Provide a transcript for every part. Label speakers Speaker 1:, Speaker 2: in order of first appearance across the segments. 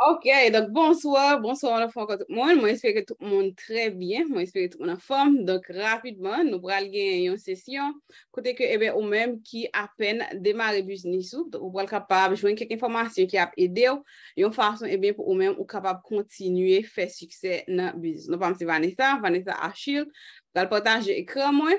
Speaker 1: Ok, donc bonsoir, bonsoir ane fwant kote moun. Mwen espere tout moun trey bien, mwen espere tout moun an fwant. Donc rapidman, nou pral genyon sesyon. Kote ke ebe eh ou men ki apen demare biznisou, ou pral kapab jwen kèk informasyon ki ap edew. Yon farsen ebe pou ou men eh ou kapab kontinye fe sukse nan biznisou. Nou fam se Vanessa, Vanessa Achille, dal portanje ekran mwen.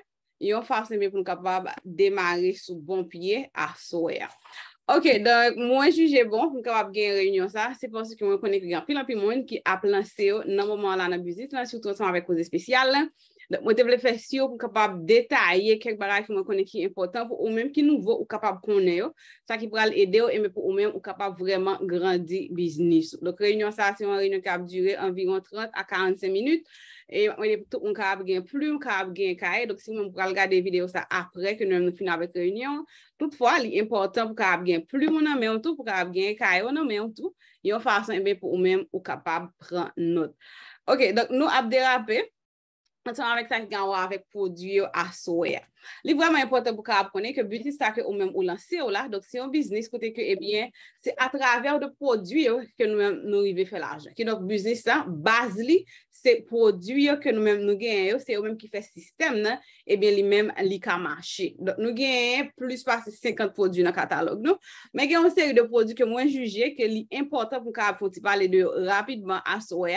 Speaker 1: Yon farsen eh ebe pou nou kapab demare sou bon piye asowe. Yon farsen ebe pou nou kapab demare sou bon piye asowe. Ok, dan mwen juje bon, mwen kapap genye reyonyon sa, seponsi ki mwen konen ki gampi lan, pi mwen ki ap lan seo nan mouman lan nan bizit lan, sou tronsan avek kouze spesyal lan. Mwen te vle fesyo pou kapab detaye kek baray ki mwen konen ki important pou ou menm ki nouvo ou kapab konen yo. Sa ki pral ede yo eme pou ou menm ou kapab vreman grandi biznis. Dok reynyon sa se yon reynyon kapab dure environ 30 a 45 minut. E mwen epitou ou kapab gen plou, ou kapab gen kaye. Dok si mwen pral gade video sa apre ke nou eme nou fina avet reynyon. Toutfwa li important pou kapab gen plou, ou nan menm tou, pou kapab gen kaye, ou nan menm tou. Yon fason eme pou ou menm ou kapab pran not. Ok, donc nou ap derape. Mwen ton anwek sa ki gwa avek pou Diyo asowe. li vreman impotant pou ka ap konen ke buti sa ke ou menm ou lanse ou la, dok si yon biznis kote ke ebyen, eh se atraver de produy yo ke nou menm nou rive fe la ki nok biznis sa, baz li se produy yo ke nou menm nou genye yo se yo menm ki fe sistem nan ebyen eh li menm li ka manche nou genye plus pa se 50 produy nan katalog nou, men gen yon seri de produy ke mwen juje ke li impotant pou ka ap pou ti pale deyo rapidman as we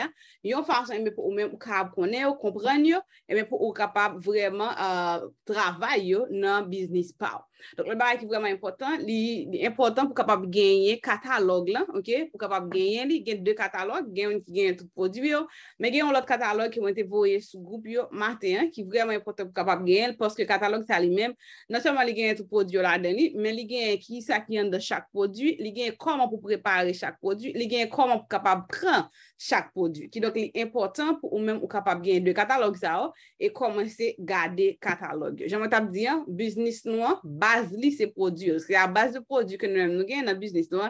Speaker 1: yon farsan ebyen eh pou ou menm ou ka ap konen yo, komprenyo, ebyen pou ou kapap vreman euh, trav avay yo nan bisnis pa w. Donk le baray ki vreman important, li important pou kapab genye katalog la, ok? Pou kapab genye li, genye de katalog, genye yon ki genye tout prodwi yo. Men genye yon lot katalog ki mwen te voye sou goup yo, Marte, ki vreman important pou kapab genye, poske katalog sa li men, non seman li genye tout prodwi yo la deni, men li genye ki sa ki yon de chak prodwi, li genye koman pou prepare chak prodwi, li genye koman pou kapab pran chak prodwi, ki donk li important pou ou men ou kapab genye de katalog sa yo, e koman se gade katalog yo. Je mwen tap diyan, business nou an, baray. Bas li se produyo, se ki a bas de produ ke nou mèm nou gen nan bisnis do,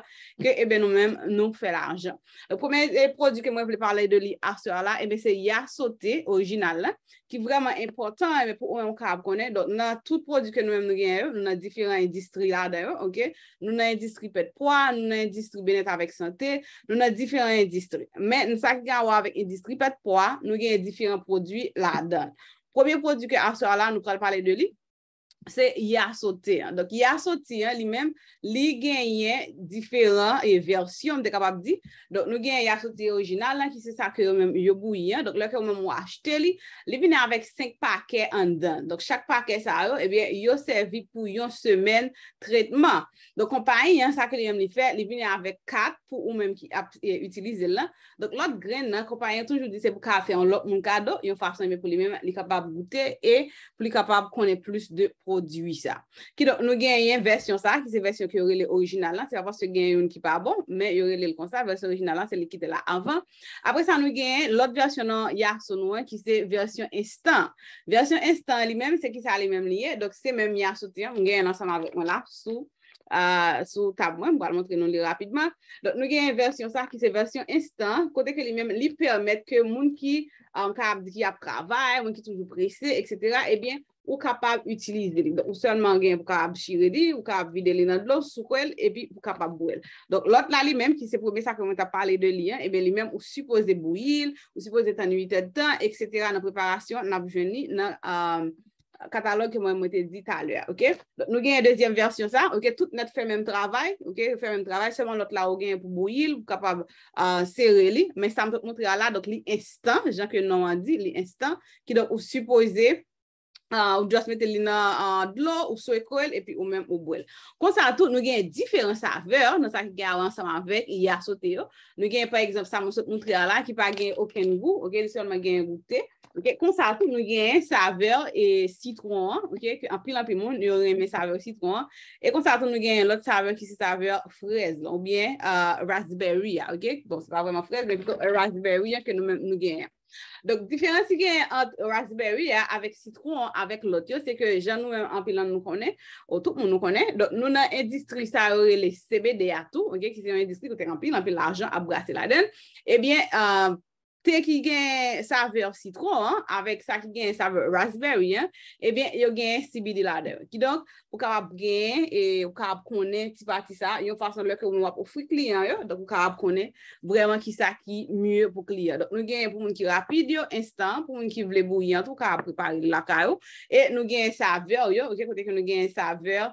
Speaker 1: ke nou mèm nou fè l'arjan. Poumè, e produ ke mwen flè pale de li arso ala, e bè se yasote orijinal la, ki vreman important, e eh bè pou ou mèm ka ap konen, don nou nan tout produ ke nou mèm nou gen yo, nou nan diferent industry la de yo, nou nan industry pet poa, nou nan industry benet avèk sante, nou nan diferent industry. Men, nou sa ki gen wè avèk industry pet poa, nou gen diferent produ la de yo. Poumè, e produ ke arso ala, nou pale pale de li. se yasote. Dok yasote li men, li genye diferan e versyon de kapap di. Dok nou genye yasote orijinal lan ki se sa ke yo men yobou yon. Dok lo ke yo men mou achete li, li vine avek 5 pake an dan. Dok chak pake sa yo, ebyen eh yo servi pou yon semen tretman. Dok kompanyen sa ke li men li fe, li vine avek 4 pou yo men ki eh, utilize lan. Dok lot gren nan, kompanyen toujou di se pou kafe an lop moun kado, yon fason me eh pou li men li kapap boute e pou li kapap kone plus de pro prodwi sa. Ki do nou genyen versyon sa ki se versyon ki yore li orijinal la se apos se genyen yon ki pa bon, me yore li l kon sa, versyon orijinal la se li kite la avan. Apre sa nou genyen, lot versyon nan Yassou Nouen ki se versyon instant. Versyon instant li menm se ki sa li menm liye, dok se menm Yassou Nouen genyen ansan avon la sou euh, sou tabwen, mbo al montre nou li rapidman. Dok nou genyen versyon sa ki se versyon instant, kote ke li menm li permet ke moun ki an kab di ap travay, moun ki toujou brise, et se tera, e eh bien ou kapab utilize li. Ou seman gen pou ka abjire li, ou ka vide li nan dlou, soukwel, epi pou kapab bouel. Donk lot la li menm, ki se pou besa ke mwen ta pale de li, ebe li menm, ou suppose bouil, ou suppose tanuitetan, et cetera, nan preparasyon, nan abjweni, nan um, katalog ke mwen mwete di talwe. Ok? Donk nou gen yon dezyen versyon sa, ok, tout net fè menm travay, ok, fè menm travay, seman lot la ou gen pou bouil, pou kapab uh, sere li, men sa mwen te mwote la, donk li instan, jan ke Ah, ou jwa smete lina an ah, dlo, ou soye kol, epi ou menm ou boel. Kon sa to nou genye diferent saver, nan sa ki genye an saman vek, iya sote yo. Nou genye pa egzop sa monsot noutria la, ki pa genye oken gou, ok, lise yon man genye goute. Ok, kon sa to nou genye saver e sitron, ok, ki an pilan pi moun, nou yon reme saver sitron. E kon sa to nou genye lot saver ki se saver frez, ou bien ah, raspberry, ok. Bon, se pa vreman frez, le piko raspberry an ke nou menm nou genye. Donk diferansi gen yon raspberry ya avek sitrou an avek lotyo se ke jan nou an pilan nou konen ou tout moun nou konen. Donk nou nan industri sa yore le CBD atou ki se yon industri kote an pilan, an pilan l'ajon a brase la den. Eh Ebyen euh, ten ki gen saveur citron, avek sa ki gen saveur raspberry, ebyen, eh yo gen stibidilade. Ki donk, pou kapap gen, yo e, kapap konen ti pati sa, yo fason lè ke ou nou ap ofri kliyan yo, donk, yo kapap konen breman ki sa ki mye pou kliyan. Donk, nou gen pou moun ki rapide yo, instant, pou moun ki vle bou yant, yo kapap prepari lakay yo, e nou gen saveur yo, yo gen kote ki nou gen saveur,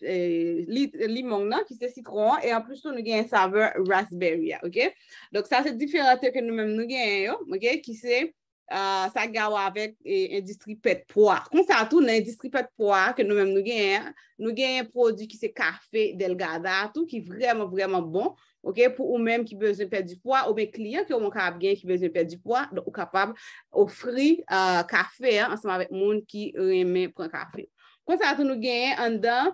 Speaker 1: E, limon nan ki se si kron e an plus ton nou gen saveur raspberry ok, donk sa se diferate ke nou men nou gen yo, ok, ki se sa gawa avèk industry pet poua, kon sa tou nan industry pet poua ke nou men nou gen nou gen yon prodit ki se kafe delgada tou, ki vreman vreman bon ok, pou ou men ki bezen pet di poua, ou men kliya ki ou man kape gen ki bezen pet di poua, donk ou kapab ofri kafe euh, ansama avèk moun ki ou en men pren kafe Kwa sa ato nou genyen an dan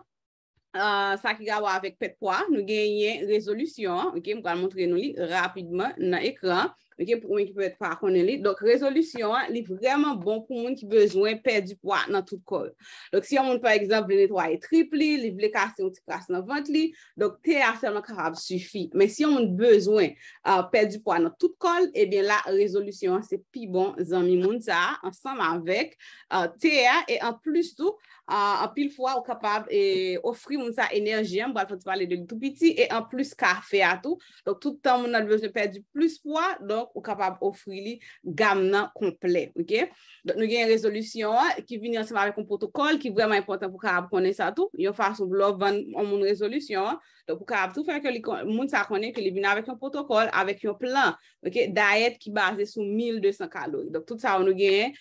Speaker 1: sa ki gawa avik pet kwa. Nou genyen rezolusyon. Mwen kwa mwontre nou li rapidman nan ekran. gen pou mwen ki pou et par konen li, dok rezolusyon, li vreman bon pou mwen ki bezwen perdi pwa nan tout kol. Dok si yon moun, par egzab, li netwaye tripli, li vle kase, li vle kase nan vantli, dok te aferman karab sufi. Men si yon moun bezwen perdi pwa nan tout kol, ebyen la rezolusyon, se pi bon zami moun sa, ansam avek, te a, e an plus tou, an pil fwa, ou kapab, e ofri moun sa enerjian, bo al fwati pale de li tout piti, e an plus karfe atou, dok toutan moun nan bezwen ou kapab ofri li gam nan komple. Nou gen yon rezolusyon ki vin yon seman vek yon protokol ki vreman yon poten pou karab konen sa tou. Yon farsou vlo van yon rezolusyon pou ka ap tou fèl ke li moun sa konen ke li vin avèk yon protokol, avèk yon plan ok, dayet ki base sou 1200 kalor dok tout sa ou nou genye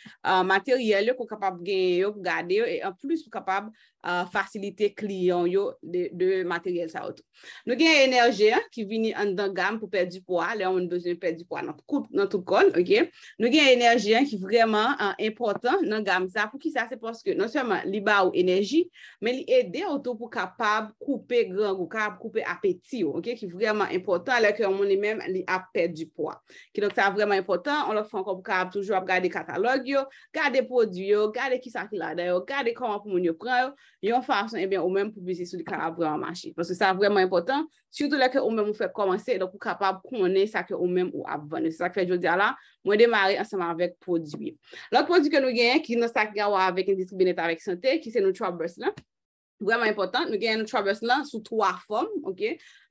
Speaker 1: materyèl yo pou kapab genye yo pou gade yo, en plus pou kapab euh, fasilite kliyon yo de materyèl sa ou tou. Nou genye enerjè ki vini an dan gam pou pèd di po a, le an moun dojen pèd di po a nan tout kon, ok. Nou genye enerjè ki vreman an euh, impotant nan gam sa pou ki sa, se poske non seman li ba ou enerji, men li edè ou tou pou kapab koupe gran ou kap koupe apeti yo, ok, ki vreman impotant, lè ke yon mouni mèm li apè di poa. Ki lòk sa vreman impotant, on lòk fè ankon pou ka ap toujou ap gade katalog yo, gade podi yo, gade ki sa ki lada yo, gade koman pou moun yo pran yo, yon fason, e eh bè, ou mèm pou bise sou di ka ap vreman machi. Pwosè sa vreman impotant, syoutou lè ke ou mèm ou fè komanse, lòk pou kapab pou mouni sa ke ou mèm ou ap vwane. Se sa kwe diyo diya la, mwen demare ansama avèk podi yo. Lòk pwonsi Vreman impotant, nou genye nou 3 bes lan sou 3 fòm, ok?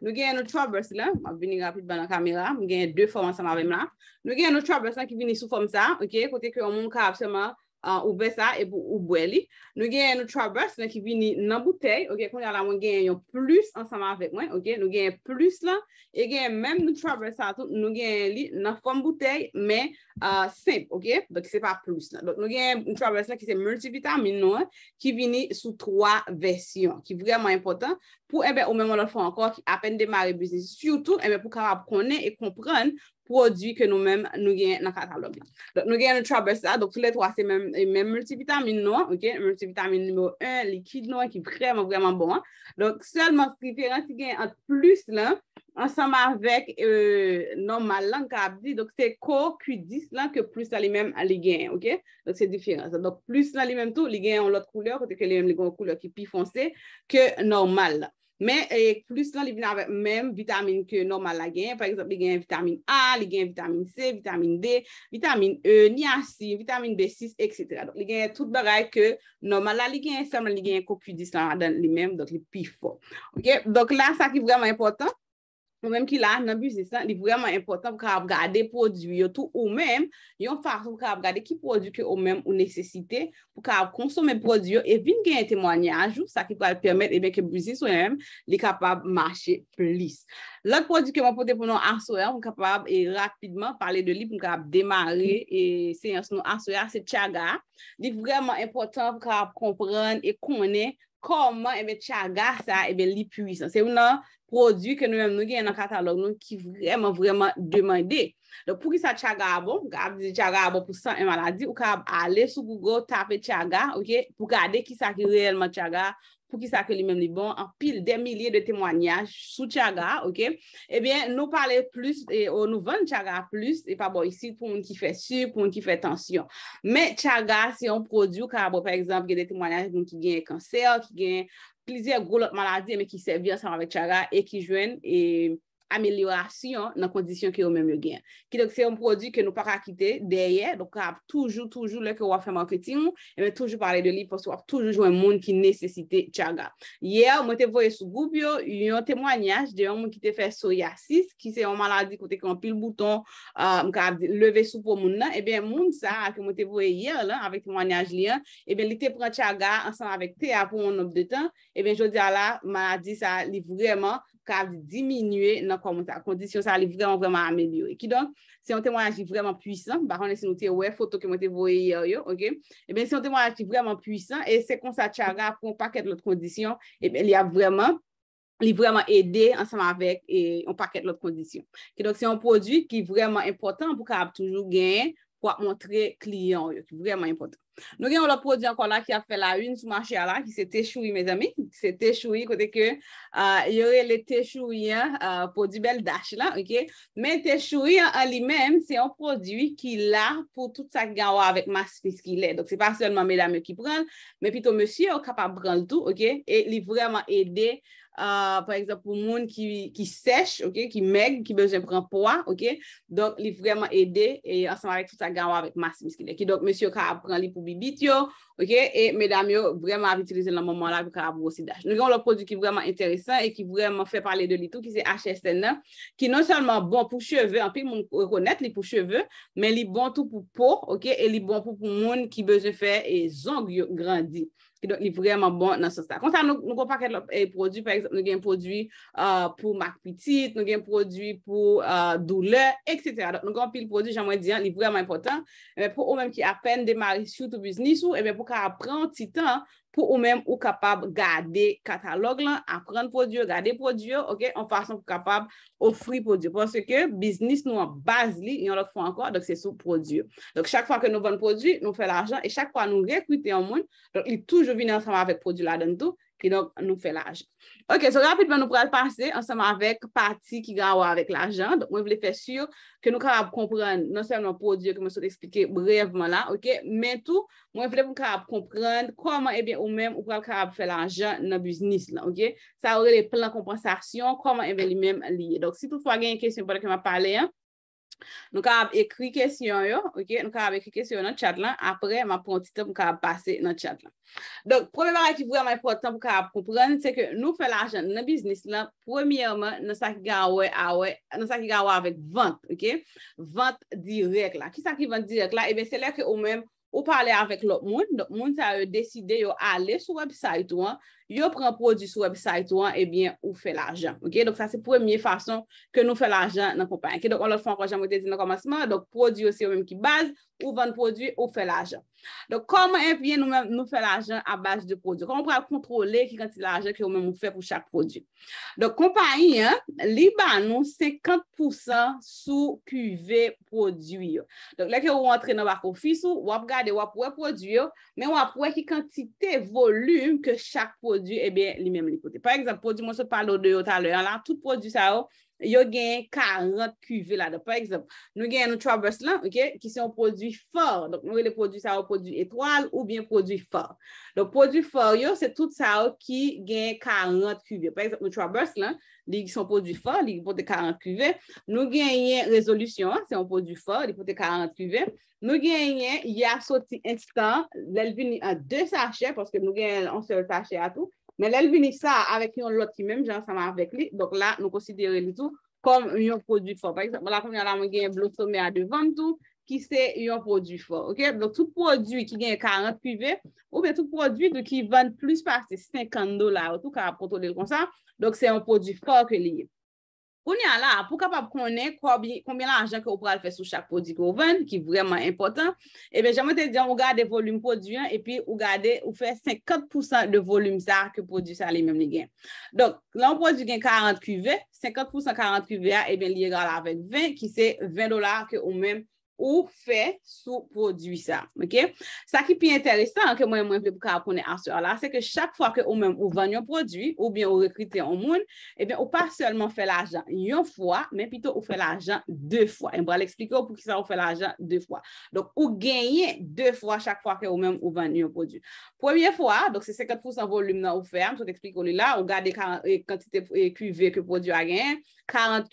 Speaker 1: Nou genye nou 3 bes lan, mwen vini apit banan kamera, nou genye 2 fòm ansan avim lan. Nou genye nou 3 bes lan ki vini sou fòm sa, ok? Kote ki yon moun ka apseman, Ah, ou besa e pou ou bwe li. Nou genye nou tra bes la ki vini nan boutei. Ok, kon yala mwen genye yon plus ansama vek mwen. Ok, nou genye plus la. E genye menm nou tra bes la tout, nou genye li nan fkon boutei, men ah, simple, ok? Bek se pa plus la. Nou genye nou tra bes la ki se multivita min nou, ki vini sou 3 versyon, ki vreman important. Pou ebe, eh ou menman la fwa ankon, ki apen demare biznis. Siyoutou, ebe eh pou kapab konen e komprenn prodwi ke nou men nou gen nan katalog. Nou gen nou trabe sa, tout le 3 se men multivitamin nou, multivitamin nmo 1, likid nou, ki preman preman bon. Donc, selman preferansi gen an plus lan, ansama avek normal lan ka apdi, se ko ku dis lan ke plus la li men li gen, ok? Plus la li men tou, li gen an lot kouleur ki pi fonse ke normal lan. Men, plus lan li vin avet men, vitamine ke normal la gen. Par exemple, li gen vitamine A, li gen vitamine C, vitamine D, vitamine E, niacin, vitamine B6, etc. Don, li gen tout baray ke normal la, li gen semen, li gen kokudis lan adan li men, don li pi fo. Ok, donk la, sa ki vreman importan. pou mèm ki la nan buzisan, di vreman important pou ka ap gade produyo tou ou mèm, yon farsou pou ka ap gade ki produke ou mèm ou nesesite pou ka ap konsome produyo e vin gen yon temwanyanjou, sa ki pou ap permette ebe eh ke buzisan yon mèm, li kapap mache plis. Lak produke mwen pote pou nou arsoya, pou kapap e eh, rapidman pale de li pou ka ap demare e seyans nou arsoya, se ah, tchaga, di vreman important pou ka ap kompran e konen eh koman ebe tchaga sa ebe li puisan. Se ou nan produ ke nou men nou gen nan katalog nou ki vreman vreman demande. Do pou ki sa chaga abon, chaga abon pou san e maladi, ou ka ale sou Google tape chaga, ok, pou kade ki sa ki reyelman chaga, pou ki sa ki li men li bon, an pil de milye de temwanyaj sou chaga, ok, e eh ben nou pale plus e ou oh, nou vende chaga plus, e pa bo isi pou moun ki fe sur, pou moun ki fe tensyon. Me chaga si yon produ ka abon pe exemple gen de temwanyaj moun ki gen kanser, ki gen lize ya gwo lot malazi yeme ki sevi an sa mame chaga e ki jwen e ameliorasyon nan kondisyon ki yo mèm yo gen. Ki dok se yon prodik ke nou pa rakite deye, do ka ap toujou, toujou lè ke wafè marketing, e mè toujou pale de li eh pou sou ap toujou jwen moun ki nesesite chaga. Ye, mwen te voye sou goup yo, yon temwanyaj de yon mwen ki te fè soya 6, ki se yon maladi kote ki an pil bouton, mwen ka leve sou pou moun nan, e bè moun sa a ke mwen te voye ye lè, avèk temwanyaj li an, e bè li te pran chaga ansan avèk te apou moun ob de tan, e bè jodi ala, maladi sa li vreman, pou ka di diminue nan komenta. Kondisyon sa li vreman vreman amelyo. Ki donk, se yon temoyaj li vreman pwisan, bak ane se nou te we foto ke mwen te voye yo yo, e ben se yon temoyaj li vreman pwisan, e se kon sa tchara pou mpaket lout kondisyon, e ben li a vreman, li vreman ede ansan avèk, e mpaket lout kondisyon. Ki donk, se yon prodwik ki vreman impotant, pou ka ap toujou gen, pou ap montre kliyon yo, ki vreman impotant. Nou gen ou la produ an kon la ki a fe la un soumanche a la, ki se te choui, me zami, ki se te choui kote ke yore le te choui an pou di bel dash la, ok, men te choui an li men, se yon produ ki la pou tout sa gawa avèk mas fis ki le, dok se pa sèlman me zami ki pran, men pi to mè sye ou kapap pran l'tou, ok, e li vreman edè. Euh, par eksept pou moun ki sech, ki meg, ki beze pran poa, donk li vreman ede ansanman vek touta gawa vek mas miskile. Donk mesyo ka ap pran li pou bibit yo, e medam yo vreman ap itilize nan mouman la pou ka ap brosidaj. Nou yon lop produ ki vreman interesan e ki vreman fe pale de non bon li tou ki se HSN na, ki non salman bon pou cheve, anpil moun rekonet li pou cheve, men li bon tou pou po, e li bon pou pou moun ki beze fe e zonk yo grandi. ki do li vreman bon nan sou sta. Kontan nou kon pa ket lop e eh, produ, nou gen produ euh, pou mak pitit, nou gen produ pou euh, douler, et cetera. Nou kon pil produ, jan mwen diyan, li vreman impotant, eh pou ou men ki apen demari sou tou biznisou, eh pou ka apren titan, pou ou mèm ou kapab gade katalog lan, akran prodye, gade prodye, ok, an fason pou kapab ofri prodye. Pon se ke biznis nou an baz li, yon lot fwa ankor, dok se sou prodye. Dok chak fwa ke nou bon prodye, nou fè l'ajan, e chak fwa nou rekwite an moun, dok li toujou vin ansama avèk prodye la den tou, ki donk nou fè l'ajan. Ok, so rapidman nou pral pase ansanman avèk pati ki gawa avèk l'ajan, mwen vle fè sur ke nou karab kompran nan sèm nan pò diyo ke mè sot eksplike brevman la, ok, mentou, mwen vle mwen karab kompran koman ebyen ou mèm ou pral karab fè l'ajan nan biznis la, ok, sa orè lè plan kompransasyon, koman ebyen eh li mèm liye. Ok, donc si tout fwa gen yon kèsyon pòdè ke mè palè yon, Nou ka ap ekri kesyon yo, nou ka ap ekri kesyon yo nan tchat lan, apre ma pronti tep nou ka ap pase nan tchat lan. Donk, promemare ki vwe may prontan pou ka ap kompren, se ke nou fe l'ajan nan biznis lan, premirman, nou sa ki ga wè a wè, nou sa ki ga wè avèk vant, vant direk la. Ki sa ki vant direk la, ebe eh se lè ke ou mèm, ou pale avèk lop moun, lop moun sa yo deside yo ale sou website wè, yo pren produ sou website eh ou an, ebyen ou fe l'ajan. Ok? Donk sa se pwemye fason ke nou fe l'ajan nan kompanyen. Ok? Donk an lot fon kwa jan mwete di nan komasman, donk produ yo se yo menm ki baz, ou ven produ, ou fe l'ajan. Donk koman ebyen nou menm nou fe l'ajan a baz de produ. Koman mwen pre a kontrole ki kantite l'ajan ki yo menm ou fe pou chak produ. Donk kompanyen, li ban nou 50% sou QV produ yo. Donk leke yo rentre nan wak ofiso, wap gade wap wè produ yo, men wap wè ki kantite volum ke chak di, ebe, li mem li kote. Par ekzampo, di monsot palo deyo taloyan la, tout po di sa yo, Yo gen 40 QV la. Par exemple, nou gen nou 3 bus lan, ki se yon produi for. Nou gen le produi sa ou produi etoal ou bien produi for. Lou produi for yo, se tout sa ou ki gen 40 QV. Par exemple, nou 3 bus lan, li yon produi for, li yon produi 40 QV. Nou gen yon rezolution, se yon produi for, li yon produi 40 QV. Nou gen yon yasoti instant, lel vini a 2 sachet, parce que nou gen yon seve sachet atou. Men lèl vini sa avèk yon lot ki mèm jan sama avèk li, dok la nou konsidere li tou kom yon prodjou fò. Par eksemp, la fèm yon la mwen genye blotome a devan tou, ki se yon prodjou fò, ok? Dok tout prodjou ki genye 40 pivè, ou pe tout prodjou do ki ven plus pa se 50 dolar, ou tou ka apoto del konsa, dok se yon prodjou fò ke li yon. Pounya la pou kapap konen kombi la anjan ke ou pral fè sou chak prodik ou ven ki vreman impotant e ben jaman te diyan ou gade volum produyen e pi ou gade ou fè 54% de volum sa ke produsya li menm li gen. Donk la ou produyen 40 kuve, 54% 40 kuve a e ben li egal avèk 20 ki se 20 dolar ke ou menm. ou fè sou prodwi sa. Ok? Sa ki pi enteresan ke mwen mwen pè pou ka aponè aswa la, se ke chak fwa ke ou mèm ou van yon prodwi, ou bien ou rekrite yon moun, e eh ben ou pa sèlman fè l'ajan yon fwa, men pito ou fè l'ajan dè fwa. En bral eksplike ou pou ki sa ou fè l'ajan dè fwa. Donk ou genye dè fwa chak fwa ke ou mèm ou van yon prodwi. Pouye fwa, donk se 50% volum nan ou fèm, sou te eksplike ou li la, ou gade kante te kuve ke prodwi a gen, 40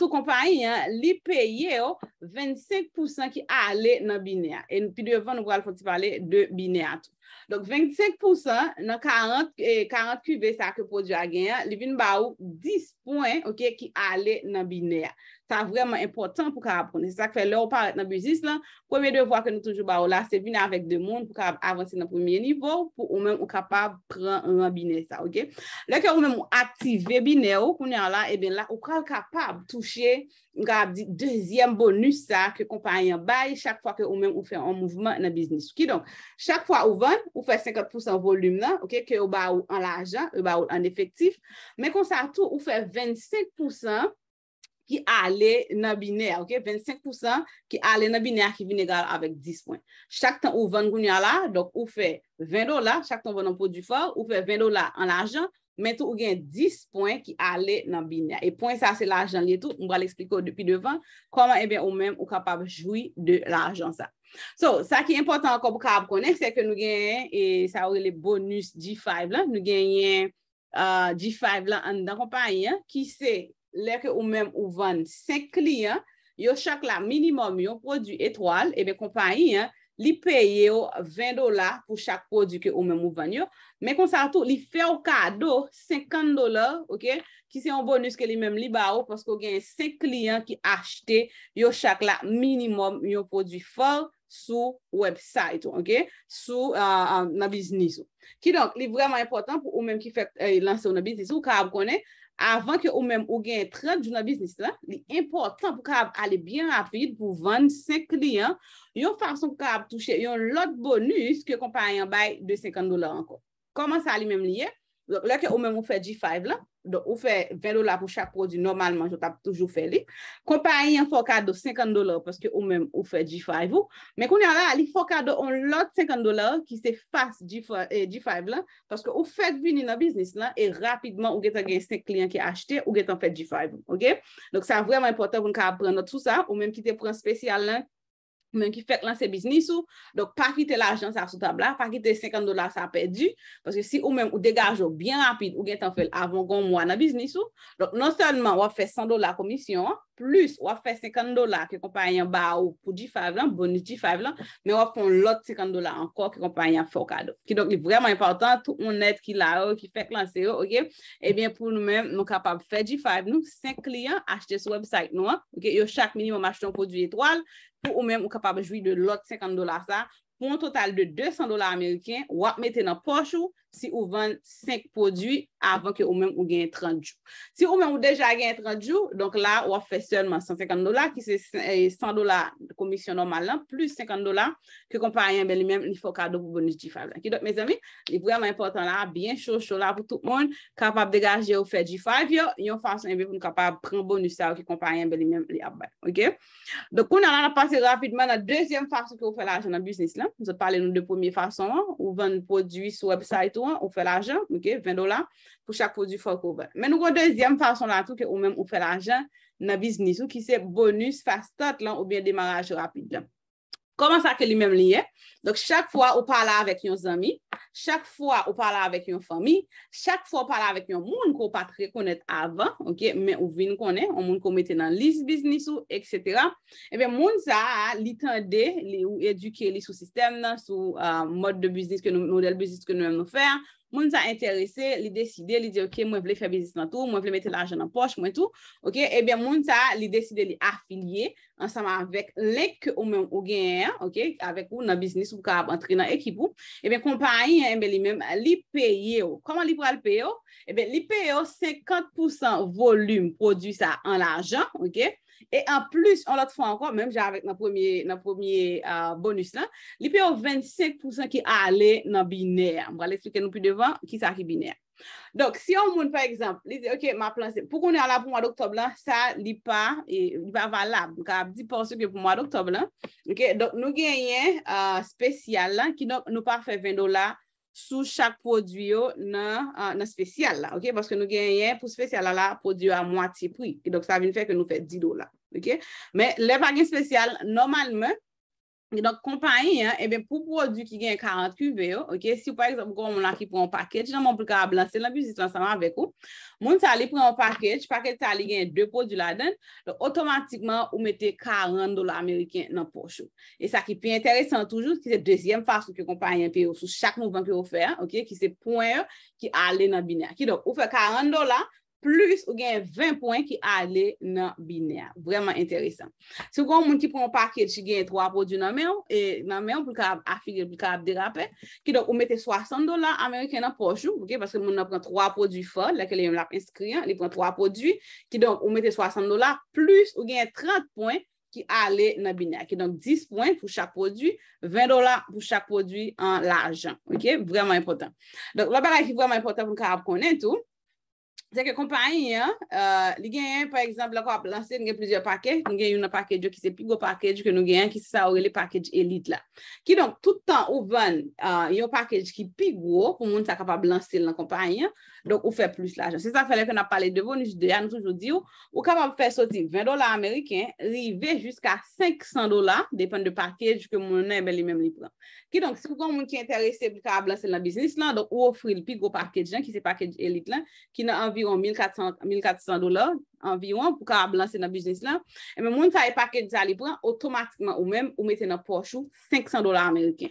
Speaker 1: ku nan li peye yo 25% ki ale nan bine ya. E pi dwevan nou kwa al foti pale de bine ya tou. Donk 25% nan 40 e, QB sa akèpo diwa gen ya, li vin ba ou 10 pwen ok ki ale nan bine ya. ta vremen important pou ka ap prene. Sa ke fe, lè ou paret nan biznis lan, pou mè devwa ke nou toujou ba ou la, se vina avèk de moun pou ka avansi nan premiè nivou, pou ou mèm ou kapab pran an bine sa, ok? Lè ke ou mèm ou aktive bine ou, pou mèm la, e bè la, ou kal kapab touche, mèm ka ap di, dezyem bonus sa, ke kompanyan bay, chak fwa ke ou mèm ou fè an mouvment nan biznis. Ok, donk, chak fwa ou ven, ou fè 50% volum nan, ok, ke ou ba ou an lajan, ou ba ou an efektif, m ki ale nan binè, ok? 25% ki ale nan binè ki vinè gara avèk 10 poin. Chak tan ou vèn gounè la, dok ou fè 20 do la, chak tan ou vèn anpou di fò, ou fè 20 do la an l'ajan, mentou ou gen 10 poin ki ale nan binè. E poin sa se l'ajan li etou, mbra l'expliko depi devan, koman e eh ben ou menm ou kapab jouy de l'ajan sa. So, sa ki important akon pou kap konen, se ke nou genyen, e sa ou e le bonus G5 la, nou genyen euh, G5 la an dan kompanyen, ki se... lè ke ou mèm ou vèn se kliyen, yo chak la minimum yon prodwi etwal, eh ebe kompanyen li peye yo 20 dolar pou chak prodwi ke ou mèm ou vèn yo, men konsantou li fè ou kado 50 dolar, ki se yon bonus ke li mèm li ba ou, paskou gen se kliyen ki achete yo chak la minimum yon prodwi fòr sou website ou, sou nan euh, euh, biznis ou. Ki donk, li vreman important pou ou mèm ki fè lanse ou nan biznis ou, kareb konen, avan ke ou men ou gen 30 jounan bisnis la, li importan pou ka ap ale bien rapid pou vande 5 liyan, yon fason pou ka ap touche, yon lot bonus ke kompanyan baye de 50 dolar anko. Koman sa ale men liye, la ke ou men ou fe G5 la. do ou fe velou la pou chak prodou normalman jout ap toujou fe li kompa yon fokado 50 dolar paske ou men ou fe G5 ou men kon yon la li fokado on lot 50 dolar ki se fase G5 lan paske ou fe vini nan biznis lan e rapidman ou getan gen 5 kliyan ki achete ou getan fe G5 ou donc sa vreman importan pou nou ka aprena tout sa ou men ki te pren spesyal lan mèm ki fèk lanse biznis ou, dok pa kite l'ajans a sou tabla, pa kite 50 dolar sa pèdi, parce si ou mèm ou degajo bien rapide ou gen tan fèl avon kon mwa nan biznis ou, donk non sèlman wap fè 100 dolar komisyon, plus wap fè 50 dolar ki kompanyan ba ou pou G5 lan, boni G5 lan, mè wap fè l'ot 50 dolar anko ki kompanyan fòk adò. Ki donk li vreman important, tout moun net ki la ou, ki fèk lanse ou, e eh bèm pou nou mèm nou kapab fè G5 nou, 5 liyan achete sou website nou, yo chak minimum ach pou ou mèm ou kapab jwi de lot 50 dolar sa, pou an total de 200 dolar Ameriken, wap mette nan pochou, si ou ven 5 podi avan ke ou men ou gen 30 jou. Si ou men ou deja gen 30 jou, donk la ou a fè sèlman 150 dola ki se 100 dola komisyon normal lan plus 50 dola ki kompanyen beli men li fò kado pou bonus G5 lan. Ki dot, mè zèmi, li vwèman important la, byen chò chò la pou tout moun kapab degajè ou fè G5 yo, yon fason yon bi pou nou kapab pren bonus sa ou ki kompanyen beli men li ap bè. Ok? Donk ou nan an ap pase rapidman nan dèzyen fason ki ou fè la jè nan bisnis lan. Nou se pale nou de pomi fason ou ven ou fè l'ajan, ok, 20 dola pou chakou di fòk ou fè. Men nou kon dezyem fason la tou ki ou men ou fè l'ajan nan biznis ou ki se bonus fè stat lan ou bien demaraj rapide lan. Koman sa ke li menm liye? Donk chak fwa ou pala avèk eh yon zami, chak fwa ou pala avèk yon fami, chak fwa ou pala avèk yon moun ko patre konet avan, ok, men ou vin konen, ou moun ko meten nan lis bisnis ou, etc. Ebe moun sa li tende, li ou eduke li sou sistem nan, sou euh, mod de bisnis, model bisnis ke nou menm nou fèr. moun sa enterese li deside li di ok mwen vle fè bizis nan tou, mwen vle mette l'ajan nan poch mwen tou, ok, ebyen moun sa li deside li afilye ansama avèk lek ou mwen ou genye, ok, avèk ou nan biznis ou kab antre nan ekip ou, ebyen kompanyen eh, mwen li mèm, li peye ou, koman li pral peye ou, ebyen li peye ou 50% volume produisa an l'ajan, ok, E an plus, an lot fwa anko, mèm jè avèk nan pwemye bonus la, li pe ou 25% ki a ale nan bine. Mwa le flike nou pi devan, ki sa ki bine. Dok, si yon moun, fè ekzamp, li de, ok, ma plan se, pou kon yon ala pou mwa d'oktob la, sa li pa, li pa valab. Mwen ka ap di pwos yo ki pou mwa d'oktob la. Ok, dok nou genyen euh, spesyal la, ki nok nou pa fè 20 dolar. sou chak prodwyo nan ah, spesyal la, ok? Baske nou genyen pou spesyal la la prodwyo a mwati pri. Dok sa vin fè ke nou fè 10 do la, ok? Men le pagin spesyal, normalmen, Donk kompanyen, ebe eh pou prodou ki gen 40 kuve yo, ok, si ou pa eksemp kon moun la ki pou an paket, jan moun pou ka blanse nan bizit lansaman avek ou, moun sa li pou an paket, paket sa li gen 2 prodou la den, do otomatikman ou mette 40 dola Ameriken nan pochou. E sa ki pi enteresan toujou, ki se dezyen fasyon ki kompanyen pe yo sou chak nouvan pe yo fe, ok, ki se poen yo, ki ale nan bine. Ok, donk ou fe 40 dola, plus ou gen 20 poin ki ale nan bine a. Vreman enteresan. Se ou kon moun ki pon paket ki gen 3 poin nan men ou, nan men ou pou lakab afiril, pou lakab dirapen, ki donk ou mette 60 dolar Ameriken nan pochou, ok, paske moun nan pren 3 poin fad, lakay li yon lap inskrian, li pren 3 poin, ki donk ou mette 60 dolar, plus ou gen 30 poin ki ale nan bine a, ki donk 10 poin pou chak poin, 20 dolar pou chak poin an lajan, ok, vreman impotant. Donk la baray ki vreman impotant pou lakab konen tou, Zè ke kompanyen, euh, li genyen, par exemple, lakwa lanse, n genye plizye pake, n genye yon pakejo ki se pigwo pakej, ke nou genyen ki sa ori e li pakej elit la. Ki donk, toutan ou ven, euh, yon pakej ki pigwo pou moun sa kapab lanse lan kompanyen, donk ou fe plis la ajan. Se sa fele kon ap pale devon, nou jide an, nou touj nou di ou, ou kapab fe soti 20 dola Ameriken, rive jusqu a 500 dola, depen de pakej, ke moun nebe li mem li pren. Ki donk, sikou kon moun ki intereseb li ka ablasen la biznis la, donk ou ofri li pi gro paket jan ki se paket elit la, ki nan anviron 1,400 dolar anviron pou ka ablasen la biznis la. Emen moun sa e paket zali bran otomatikman ou menm ou meten na pochou 500 dolar Ameriken.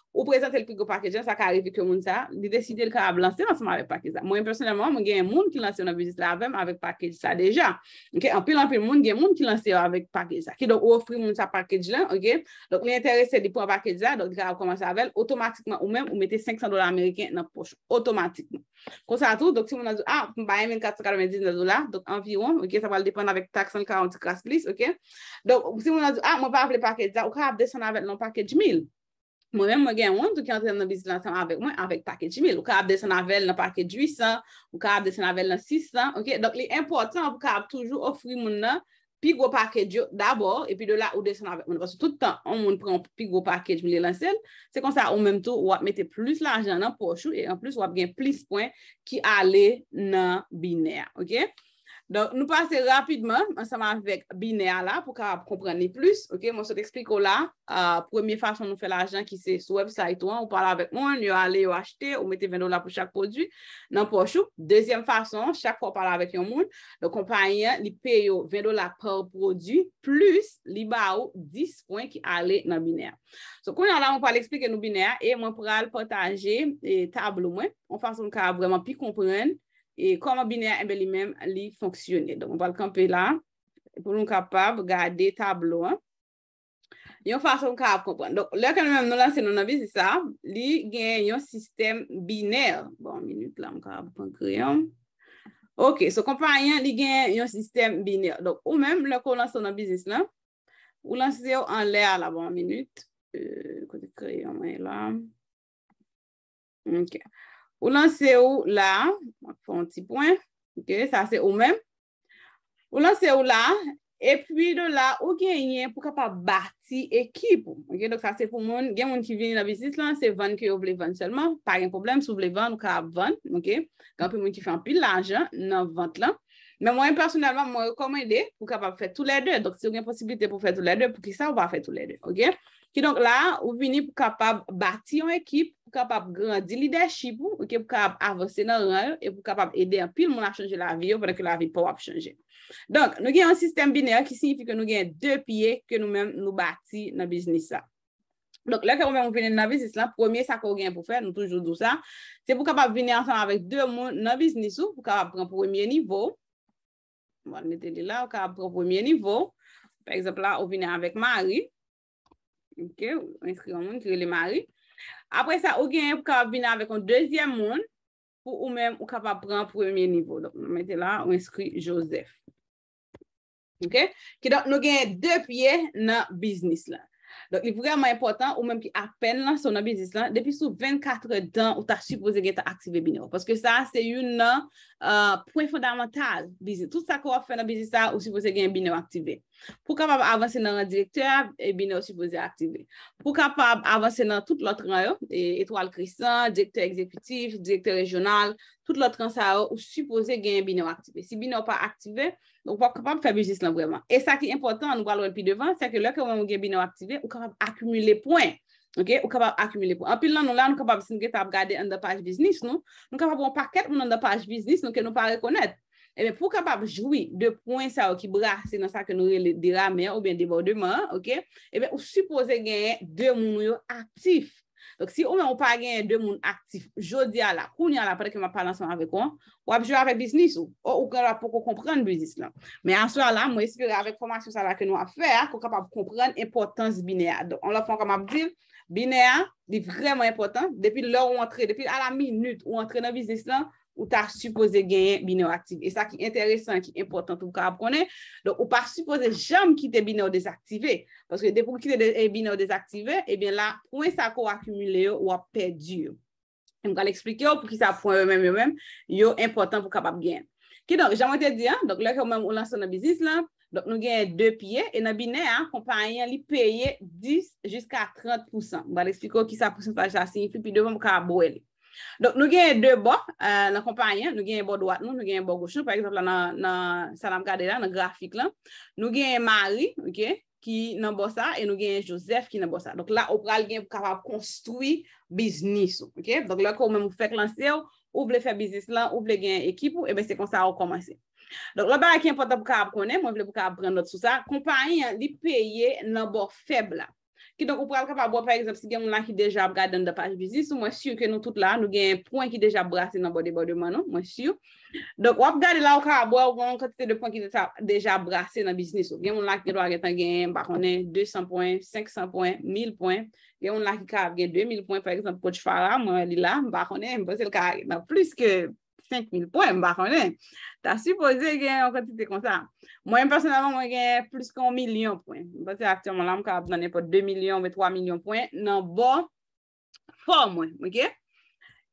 Speaker 1: Ou prezante l prik ou pakedja, sa ka arivi ke moun sa, li deside l ka av lanse nan seman avek pakedja. Mwen personelman, mwen genye moun ki lanse ou nan bujist la avem avek pakedja sa deja. Ok, anpe lanpe moun genye moun ki lanse avek pakedja sa. Ki donk ou ofri moun sa pakedja la, ok, donk mwen interese di pou an pakedja sa, donk di ka av koman sa avel, otomatikman ou men ou mette 500 dolar Ameriken nan poch, otomatikman. Kon sa a tou, donk si moun anzou a, ah, mwen baye 2490 dolar, donk anviron, ok, sa wale depande avek taxon ah, kwa Mwen men mwen gen mwen tou ki an tèm nan bizit lansèm avèk mwen avèk pakèj jimèl. Ou ka ap desen avèl nan pakèj 800, ou ka ap desen avèl nan 600, ok? Donk li important, ou ka ap toujou ofri moun nan pig wopakèj yo dabor, epi de la ou desen avèk moun. Basou toutan, an moun pren pig wopakèj mile lansèl, se konsa ou mèm tou wap metè plus lanjè nan pochou, e an plus wap gen plis poin ki ale nan binèr, ok? Nou pase rapidman ansama vek bine ala pou ka kompren ni plus. Mwen se te ekspliko la, premye fason nou fe la jen ki se sou website wan, ou pala vek mwen, yo ale yo achete, ou mette vendola pou chak prodju nan pochou. Dezyen fason, chak po pala vek yon moun, le kompanyen li peyo vendola pou prodju plus li ba ou dispoen ki ale nan bine ala. So konye ala mwen pale eksplike nou bine ala, e mwen pral potanje tablo mwen, mwen fason ka vreman pi kompren, E koma binè, ebe li mèm li fonksyonè. Don, mwen palke anpe la, pou loun kapab gade tablo an. Yon fason mwen kapab kompwen. Don, lè kan mèm nou lansè nou nan bizis sa, li gen yon sistem binè. Bon, minit la mwen kapab pou kreyan. Ok, so kompwen yon, li gen yon sistem binè. Don, ou mèm lè kon lansè nou nan bizis la, ou lansè yo an lè la, bon, minit. Euh, kote kreyan mè la. Ok. Ok. Ou lan se ou la, mak pou an ti poen, ok, sa se ou men, ou lan se ou la, e pi do la, ou genye pou ka pa bati ekip ou, ok, do sa se pou moun, gen moun ki vini la bisis lan, se van ke ou vle van selman, pa gen problem, sou vle van ou ka van, ok, kanpe moun ki fè an pi lan jan nan vant lan, men mwen personalman mwen yo komende pou ka pa fè tou lè dè, do se gen posibilite pou fè tou lè dè, pou ki sa ou va fè tou lè dè, ok. Ki donk la, ou vini pou kapab bati yon ekip, pou kapab grandi lideship ou ki pou kapab avose nan an, e pou kapab ede an pil moun a chanje la vi yo, pwede ki la vi pou ap chanje. Donk, nou gen yon sistem bine, ki signifi ke nou gen dè pye ke nou mèm nou bati nan bisnis sa. Donk, lè ke mwen mwen vini nan bisnis la, pwemye sa ko gen pou fè, nou toujou dou sa, se pou kapab vini ansan avèk dè moun nan bisnis ou, pou kapab pran pwemye nivou, mwen nete li la, pou kapab pran pwemye nivou, pe eksepla, ou vini avèk mary, Ok, ou inskri an moun kire le mari. Apre sa ou genye pou kapap bina avek an dezyen moun pou ou men ou kapap pran premier nivou. Mwen mette la ou inskri Joseph. Ok, ki do nou genye de pye nan biznis lan. Don, li vreman important ou men ki apen lan son nan biznis lan. Depi sou 24 dan ou ta suppose gen ta aktive bine ou. Paske sa se yon nan pouen fondamental biznis. Tout sa kwa fe nan biznis sa ou suppose gen bine ou aktive. Pou kapab avanse nan an direktor, e bine ou suppose aktive. Pou kapab avanse nan tout l'otran yo, etoal kristan, direktor ekzekutif, direktor rejonal, tout l'otran sa yo, ou suppose genye bine ou aktive. Si bine ou pa aktive, nou wap kapab fabijis lan vreman. E sa ki important an nou walo an pi devan, se ke lè ke wè moun genye bine ou aktive, ou kapab akumile poen. Ou kapab akumile poen. An pi lan nou la, nou kapab sinke fap gade an dapaj biznis nou. Nou kapab wap aket moun an dapaj biznis nou, ke nou pa rekonet. Ebe eh pou kapap jouy de poun sa ou ki bra, se nan sa ke nou rele dirame ou bende borde man, eh ebe ou suppose genye de moun yo aktif. Donc, si ou men ou pa genye de moun aktif, jodi a la, kouni a la, pwede ke mwa palan san ave kon, ou apjou ave bisnis ou, ou kon la pou kon kompren bisnis lan. Men answa la, mwen eske ave koman sou sa la ke nou a fe, a ko kapap kompren importans bine ya. Don, on la fon kapap di, bine ya, di vreman importans, depi lor ou antre, depi a la minute ou antre nan bisnis lan, ou ta suppose genyen bine ou aktive. E sa ki enteresan, ki important, ou pa suppose jam ki te bine ou desaktive. Paske depo ki te bine ou desaktive, e ben la, pouen sa ko akumule yo, wap pedi yo. Mwen kal eksplike yo, pou ki sa pouen yo men, yo important pou kapap gen. Ki don, jaman te di, lak yo mwen ou lanson nan bizis lan, nou genyen 2 piye, e nan bine, kompanyen li peye 10 jusqu'a 30%. Mwen kal eksplike yo ki sa pouen pa jasini, pi devan pou ka boye li. Nou genye de bo, euh, nou genye bo doat nou, nou genye bo gosho, par ekseple nan salam kade la, nan grafik la. Nou genye mari ki nan bosa, nou genye josef ki nan bosa. La opral genye pou kapap konstrui biznis. La kou men mou fek lan se ou, ou vle fe biznis lan, ou vle genye ekip ou, se kon sa ou komanse. La barak ki important pou kapap konen, mwen vle pou kapap pren not sou sa, kompanyan li peye nan bo febla. Ki donk ou pral kap a bo, per exemple, si gen moun la ki deja ap gade dan da page biznis, ou mwen syou ke nou tout la, nou gen point ki deja brase nan body body manon, mwen syou. Donk wap gade la ou kap a bo, ou gen konti te de point ki deja brase nan biznis, ou gen moun la ki do a getan gen, bakone, 200 point, 500 point, 1000 point. Gen moun la ki kap gen 2000 point, per exemple, kotifara, mwen li la, bakone, mwen se l ka agen, mwen plus ke... 5.000 pwen mba konen. Ta suppose gen an kwen ti te konsan. Mwen mpersonel mwen gen plus kon 1.000.000 pwen. Mwen bote aktyon mwen lam ka ap nanen po 2.000.000 ve 3.000.000 pwen nan bon fò mwen mwen gen.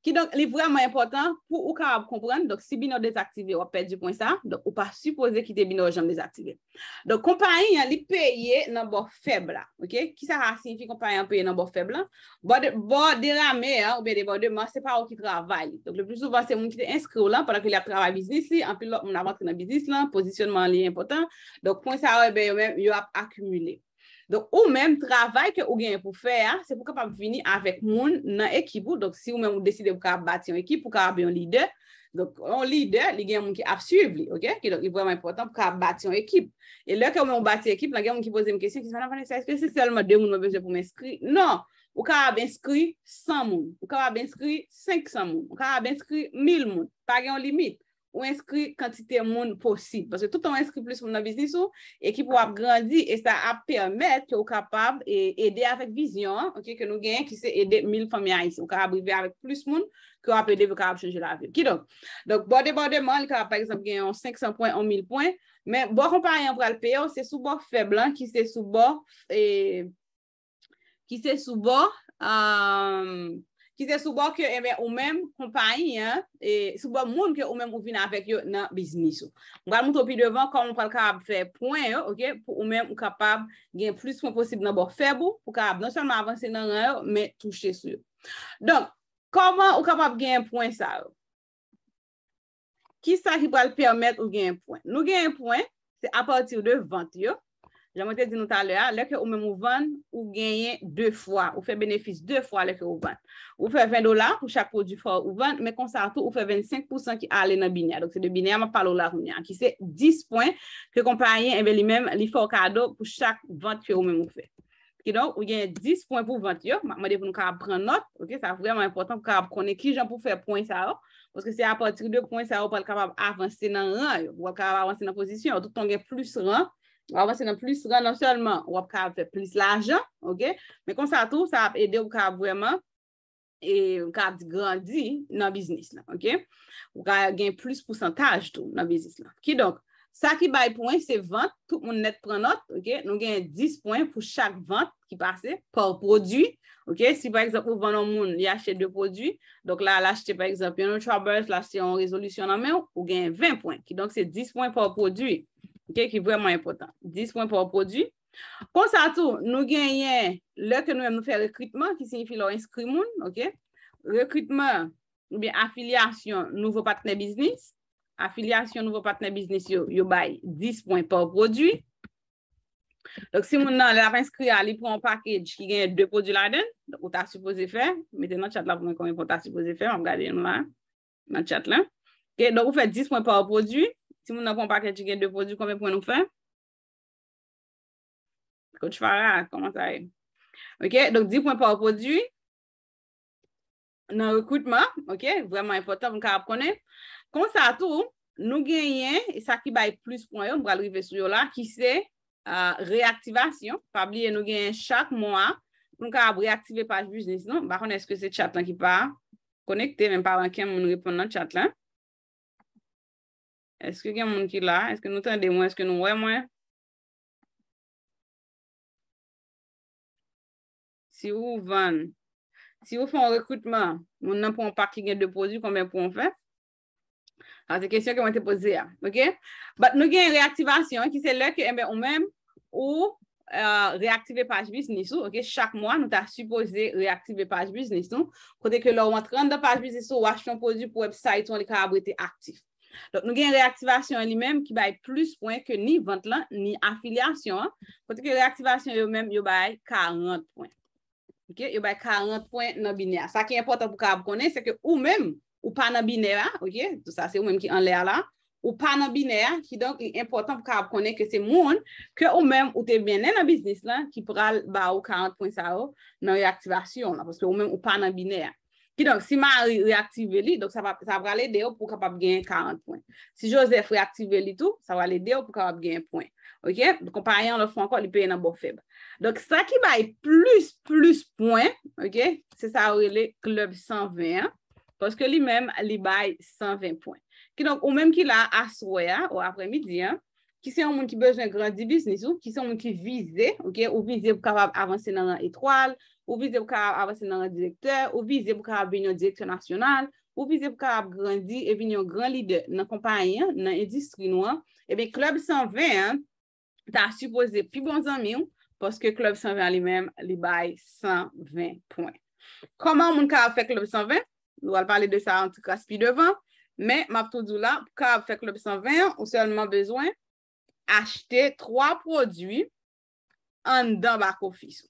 Speaker 1: Ki donk li vreman important pou ou karap kompren, donk si bin nou dezaktive ou ap pedjou pon sa, donk ou pa suppose ki te bin nou jom dezaktive. Donk kompanyan li peye nan bo febla, ok? Ki sa ha sinfi kompanyan peye nan bo febla? Bo derame ou be de bo deman, se pa ou ki travay. Donk le plus souvent se moun ki te inskro lan, padan ke li ap travay biznis li, anpil lop moun avantre nan biznis lan, posisyonman li important, donk pon eh sa ou ebe yo ap akumule. Don, ou menm travay ke ou genye pou fè, se pou kapap fini avèk moun nan ekipou. Don, si ou menm ou deside pou kapap bati an ekip, pou kapap beyon lider. Don, ou lider, li genye moun ki ap subli, ok? Ki don, i vwèman important pou kapap bati an ekip. E lè ke ou menm ou bati ekip, la genye moun ki pose mwen kèsyen, ki se manan fane, se eske se selman de moun mwen bejè pou mwen skri? Non, ou kapap benskri 100 moun, ou kapap benskri 500 moun, ou kapap benskri 1000 moun, pa genye an limit. ou inskri kantite moun posib. Basè tout an inskri plus moun nan biznisou, ekip ou ap grandi, e sta ap permèt ki ou kapab e ede avèk vizyon, ok, ke nou gen, ki se ede mil famya isi. Ou karabive avèk plus moun, ki ou ap ede vò karab chanjè la vè. Ki donk? Donk, bò de bò de man, li karab par exemple gen yon 500 poin, 1000 poin, men bò kompar yon pral peyo, se soubò feblan, ki se soubò, e... ki se soubò, a... Ki se soubo ke eme eh ou mem kompanyen, eh, e soubo moun ke ou mem ou vina vek yo nan biznis yo. Mwal mwoto pi devan, kon ou pal karab feb pouen yo, pou ou mem ou kapab gen plus pouen posib nan bo febou, pou karab nan chanman avanse nan yo, men touche sou yo. Don, kon ou kapab gen pouen sa yo? Ki sa ki pal permet ou gen pouen? Nou gen pouen, se apatir de vant yo. Jamote di nou talera, leke ou men mou eh ven, ou genyen 2 fwa. Ou fe benefis 2 fwa leke ou ven. Ou fe 20 dolar pou chak po di fwa ou ven, men konsarto ou fe 25% ki ale nan binya. Dok se de binya, ma palo la rounyan. Ki se 10 poin ke kompanyen enve li men li fwa kado pou chak vantye ou men mou fe. Ki donk, ou genyen 10 poin pou vantye yo. Ma de pou nou ka ap pren not. Ok, sa vreman important pou ka ap konen ki jan pou fe poin sa yo. Poske se a patik de poin sa yo pou al kapab avanse nan ran yo. Ou al kapab avanse nan posisyon, ou touton gen plus ran yo. Ou avan se nan plus ran nan selman ou ap ka ap te plis la ajan, ok? Men kon sa tou, sa ap ede ou ka ap breman e ou ka ap di grandi nan biznis la, ok? Ou ka ap gen plus pousantaj tou nan biznis la. Ki donk, sa ki bay poun, se vant, tout moun net pranot, ok? Nou gen 10 poun pou chak vant ki pase, por prodwi, ok? Si, par eksep, ou vannan moun, yache de prodwi, donk la, lache te, par eksep, yon ou trabos, lache te, yon ou rezolusyon nan men, ou gen 20 poun, ki donk se 10 poun por prodwi, ok? Ok, ki vwèman impotant. 10 pòn pòw pòdjou. Kon sa tou, nou genyen lè ke nou yèm nou fè rekritman, ki si yon fi lò inskri moun, ok. Rekritman, nou bi affilyasyon nouvo patne biznis. Affilyasyon nouvo patne biznis yo, yo bay 10 pòn pòw pòdjou. Dok si moun nan lè la fè inskri a li pou an pakèj ki genyen 2 pòdjou la den, dok ou ta suppose fè, mette nan chat la pou mè kon yon pou ta suppose fè, mèm gade yon nan, nan chat la. Ok, dok ou fè 10 pòn pòw pòdjou. Si moun nan pon paket che gen dè prodjou, konwen pon nou fè? Kou ch fara, konwen sa e. Ok, donk di pon pon prodjou. Nan rekoutman, ok, vreman important, moun karab konen. Kon sa tou, nou genyen, sa ki bay plus pon yo, moun bralrive sou yo la, ki se euh, reaktivasyon. Fabliye nou genyen chak non? moun a, moun karab reaktive pa jbiznis. Bakon eske se chat lan ki pa konekte, men pa wanken moun repon nan chat lan. Eske gen moun ki la? Eske nou tende mwen? Eske nou wè mwen? Si ou van, si ou euh, fè an rekrutman, moun nan pou an paki gen depozi, konmen pou an fè? An se kesyon ke mwen te pose ya, ok? Bat nou gen reaktivasyon ki se lè ke mwen ou mèm ou reaktive page business sou, ok? Chak mwa nou ta suppose reaktive page business sou. Kote ke lò wantran da page business sou, wache ton pozi pou website, ton li karabwete aktif. Nou gen reaktivasyon li menm ki bay plus pwen ke ni vant lan, ni afilyasyon. Fote ki reaktivasyon yo menm yo bay 40 pwen. Yo bay 40 pwen nan binè. Sa ki importan pou ka ap konen se ke ou menm ou pa nan binè. Tout sa se ou menm ki an lè ala. Ou pa nan binè ki donk li importan pou ka ap konen ke se moun ke ou menm ou te venè nan biznis lan ki pral ba ou 40 pwen sa ou nan reaktivasyon. Fote ki ou menm ou pa nan binè ya. Ki donk, si ma reaktive li, sa wale deyo pou kapap gen 40 poin. Si Josef reaktive li tou, sa wale deyo pou kapap gen 1 poin. Ok, kompanyan lefou anko, li peye nan bo febe. Donk, sa ki bay plus plus poin, ok, se sa wale klub 120, poske li men li bay 120 poin. Ki donk, ou menm ki la aswaya ou apremidya, Ki se yon moun ki bejwen grandi bisnis ou, ki se yon moun ki vize, ou vize pou kapap avanse nan an etroal, ou vize pou kapap avanse nan an direktor, ou vize pou kapap bine yon direktor nasyonal, ou vize pou kapap grandi e bine yon gran lider nan kompanyen, nan indistri nouan, ebe eh klub 120, ta a supose pi bon zanmi ou, poske klub 120 li men, li bay 120 pwen. Koman moun kapap fe klub 120? Nou al pale de sa an toukras pi devan, me map touzou la, pou kapap fe klub 120, ou se alman bezwen, achete 3 prodwi an dan ba kofi sou.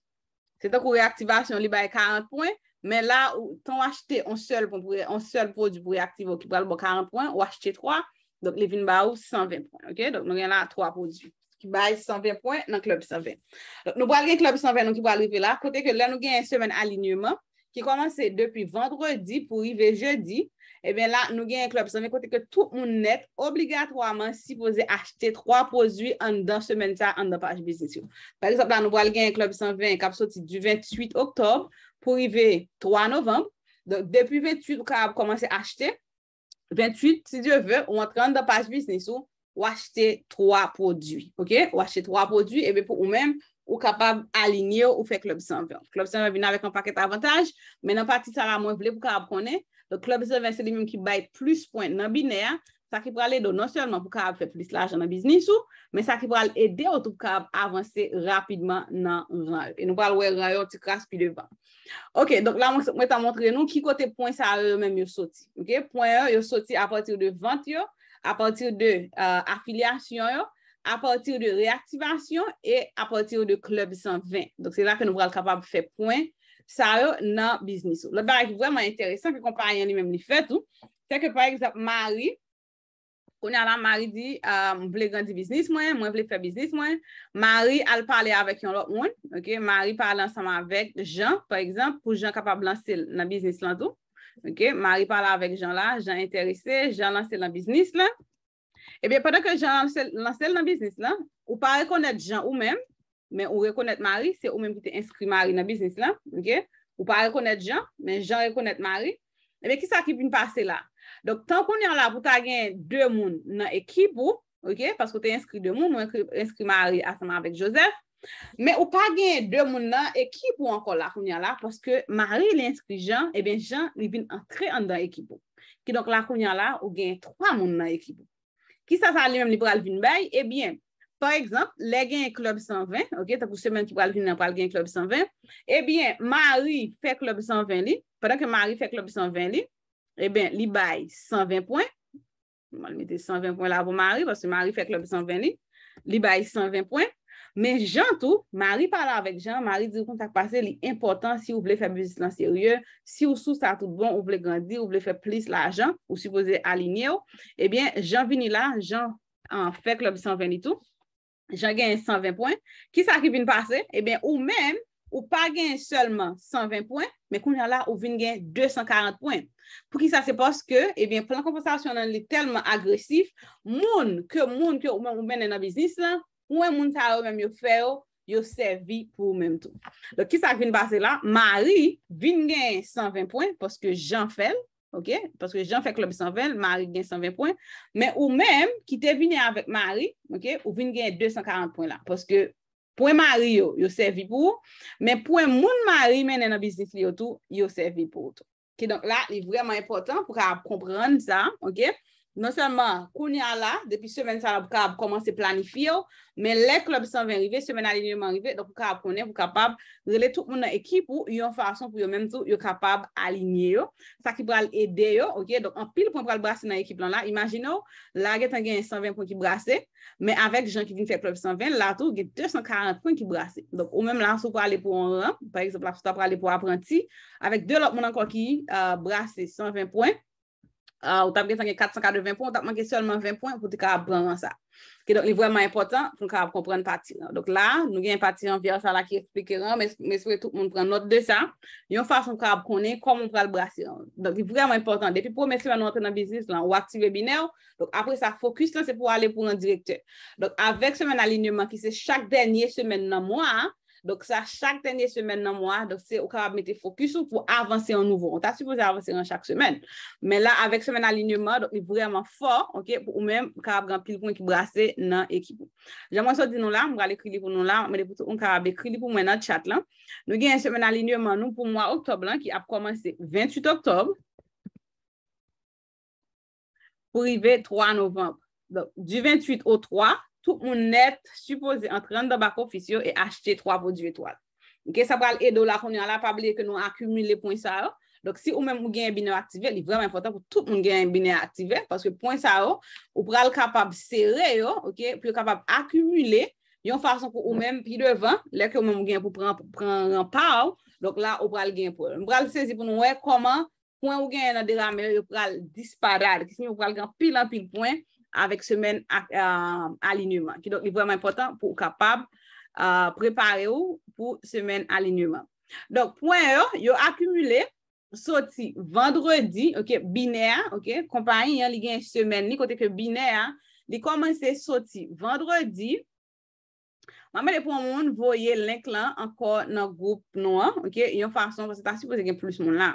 Speaker 1: Se tak ou reaktivasyon li bay 40 poin, men la ou tan wachete an sel prodwi pou reaktivasyon ki bal bo 40 poin, wachete 3, donk levin ba ou 120 poin. Donk nou gen la 3 prodwi ki bay 120 poin nan klop 120. Nou bal gen klop 120 nou ki bal rive la, kote ke la nou gen semen alinyouman, ki komanse depi vendredi pou rive jeudi, e ben la nou gen yon klop 120 kote ke tout moun net obligatwaman si pwose achete 3 prodwi an dan semenita an dan pach bisnis yo. Par exemple, la nou pwal gen yon klop 120 kap soti du 28 oktob pou rive 3 novemb, depi 28 kwa ap komanse achete, 28 si diyo ve, ou antre an dan pach bisnis yo, ou achete 3 prodwi. Ou achete 3 prodwi, e eh ben pou ou menm, ou kapab alinye ou fe klub 120. Klub 120 vina vek an paket avantaj, men an pati sa la mwen vle pou karab konen, le klub 120 se li mwen ki bayt plus point nan bine, sa ki pral edo non sèlman pou karab fe plus laj an an biznis ou, men sa ki pral ede ou tou pou karab avanse rapidman nan rayon. E nou pral wè rayon, ti kras pi devan. Ok, donk la mwen ta montre nou ki kote point sa re men yo soti. Ok, point yo yo soti apatir de vant yo, apatir de euh, afilyasyon yo, aportir de reaktivasyon e aportir de klub 120. Donk se la ke nou bral kapab fe pwen sa yo nan biznis. Le bar ek vwèman enteresan ke kompanyen li menm li fet ou. Teke par eksept Mari, konya la Mari di euh, mwen vle ganti biznis mwen, mwen vle fe biznis mwen. Mari al pale avèk yon lot mwen. Mari pale ansama avèk jan, par eksept pou jan kapab lanse nan biznis lan tou. Mari pale avèk jan la, jan enterese, jan lanse nan biznis la. Ebe, eh padan ke jan lansel nan biznis la, ou pa rekonet jan ou men, men ou rekonet mari, se ou men ki te inskri mari nan biznis la, ou pa rekonet jan, men jan rekonet mari, ebe, eh ki sa ki bin pase la? Donk, tan konyan la, pou ta gen 2 moun nan ekipou, ok, paske te inskri 2 moun, ou inskri mari asama avèk Joseph, men ou pa gen 2 moun nan ekipou ankon la konyan la, poske mari li inskri jan, ebe, jan li bin antre an dan ekipou, ki donk la konyan la, ou gen eh 3 moun nan ekipou. Ki sa sa li mem li pral vin bay? Ebyen, eh par eksemp, le gen klop 120, ok, ta kou semen ki pral vin nan pral gen klop 120, ebyen, mari fe klop 120, padan ke mari fe klop 120, ebyen, li bay 120 poin, man mi de 120 poin la pou mari, parce mari fe klop 120, li bay 120 poin, men jantou, mari pala avèk jan, mari diri kon tak pase li important si ou vle fèm vizit lan serye, si ou sou sa tout bon, ou eh vle gandir, eh ou vle fè plis la jan, ou supose alinye ou, ebyen, jan vini la, jan an fèk lòb 120 itou, jan gen 120 poin, ki sa ki vin pase, ebyen, ou men, ou pa gen selman 120 poin, men kon jan la, ou vin gen 240 poin. Pou ki sa se poske, ebyen, plan kompensasyon nan li telman agresif, moun, ke moun, ke ou men nan vizit lan, ou en moun taro menm yo feyo, yo servi pou ou menm tou. Lò ki sa vin base la, mari vin gen 120 pwen, paske jan fel, ok, paske jan fel klop 120, mari gen 120 pwen, men ou menm ki te vini avèk mari, ok, ou vin gen 240 pwen la, paske pou en mari yo, yo servi pou ou, men pou en moun mari men en a biznis li yo tou, yo servi pou ou tou. Ok, donk la, li vreman important pou ka kompran sa, ok, Non seman, koun ya la, depi semen sa la pou ka ap komanse planifi yo, men le klop 120 rive, semen alinyenman rive, don pou ka ap konen pou kapab rele tout moun nan ekip ou, yon fason pou yon menm tou, yon kapab alinyen yo. Sa ki pral ede yo, ok, don an pil pou pral brase nan ekip lan la, imagine yo, la gen tan gen 120 poun ki brase, men avek jan ki din fe klop 120, la tou gen 240 poun ki brase. Don ou menm la, sou pral le pou an ran, par exemple, la sou pral le pou apranti, avek de lop moun an kon ki brase 120 poun, Ah, ou tap gen tanke 440 poun, ou tap manke solman 20 poun, pou te ka ap bran an sa. Ki don li vreman important pou an ka ap kompren pati an. Dok la, nou gen pati an, via sa la ki peke ran, mè se fwe tout moun pran not de sa, yon fwa son ka ap konen kom moun pral brasi an. Dok li vreman important. Depi pou mè seman nou anten nan biznis lan, ou aktive binè ou, apre sa fokus lan, se pou ale pou nan direktè. Dok avek seman alinyouman ki se chak denye semen nan mwa an, Donk sa chak tenye semen nan mwa, donk se ou karab mette fokus ou pou avanse an nouvo. On ta supose avanse an chak semen. Men la avek semen alinyouman, donk mi vreman for, pou ou men karab gan pilpoun ki brase nan ekipou. Jamon sa di nou la, mwale kri li pou nou la, mwale kri li pou mwen nan tchat lan. Nou gen semen alinyouman nou pou mwa oktob lan, ki ap komanse 28 oktob, pou rive 3 novamp. Donk di 28 o 3, tout moun net supose entran da bako fisyo e achete 3 vodji etoad. Ok, sa pral edo la kon yon la pabli ke nou akumile poun sa yo. Dok si ou men mou gen binè aktive, li vreman fota pou tout moun gen binè aktive, paske poun sa yo, ou pral kapab sere yo, ok, pou yo kapab akumile yon fason pou ou men pi devan, lek ou men mou gen pou pran rampaw, dok la ou pral gen pou. Mpral sezi pou nou we, koman poun ou gen yon adera me, yo pral disparade, kisni yo pral gen pilan pil poun, avèk semen euh, alinyouman. Ki do, li vwèman important pou kapab euh, prepare ou pou semen alinyouman. Donk, pwen yo, yo akumule soti vendredi, ok, bine a, ok, kompanyen li gen semen ni kote ke bine a, li komanse soti vendredi, mwame li pou moun voye lenk lan anko nan goup nou, ok, yon fason, se ta si pou se gen plus moun la.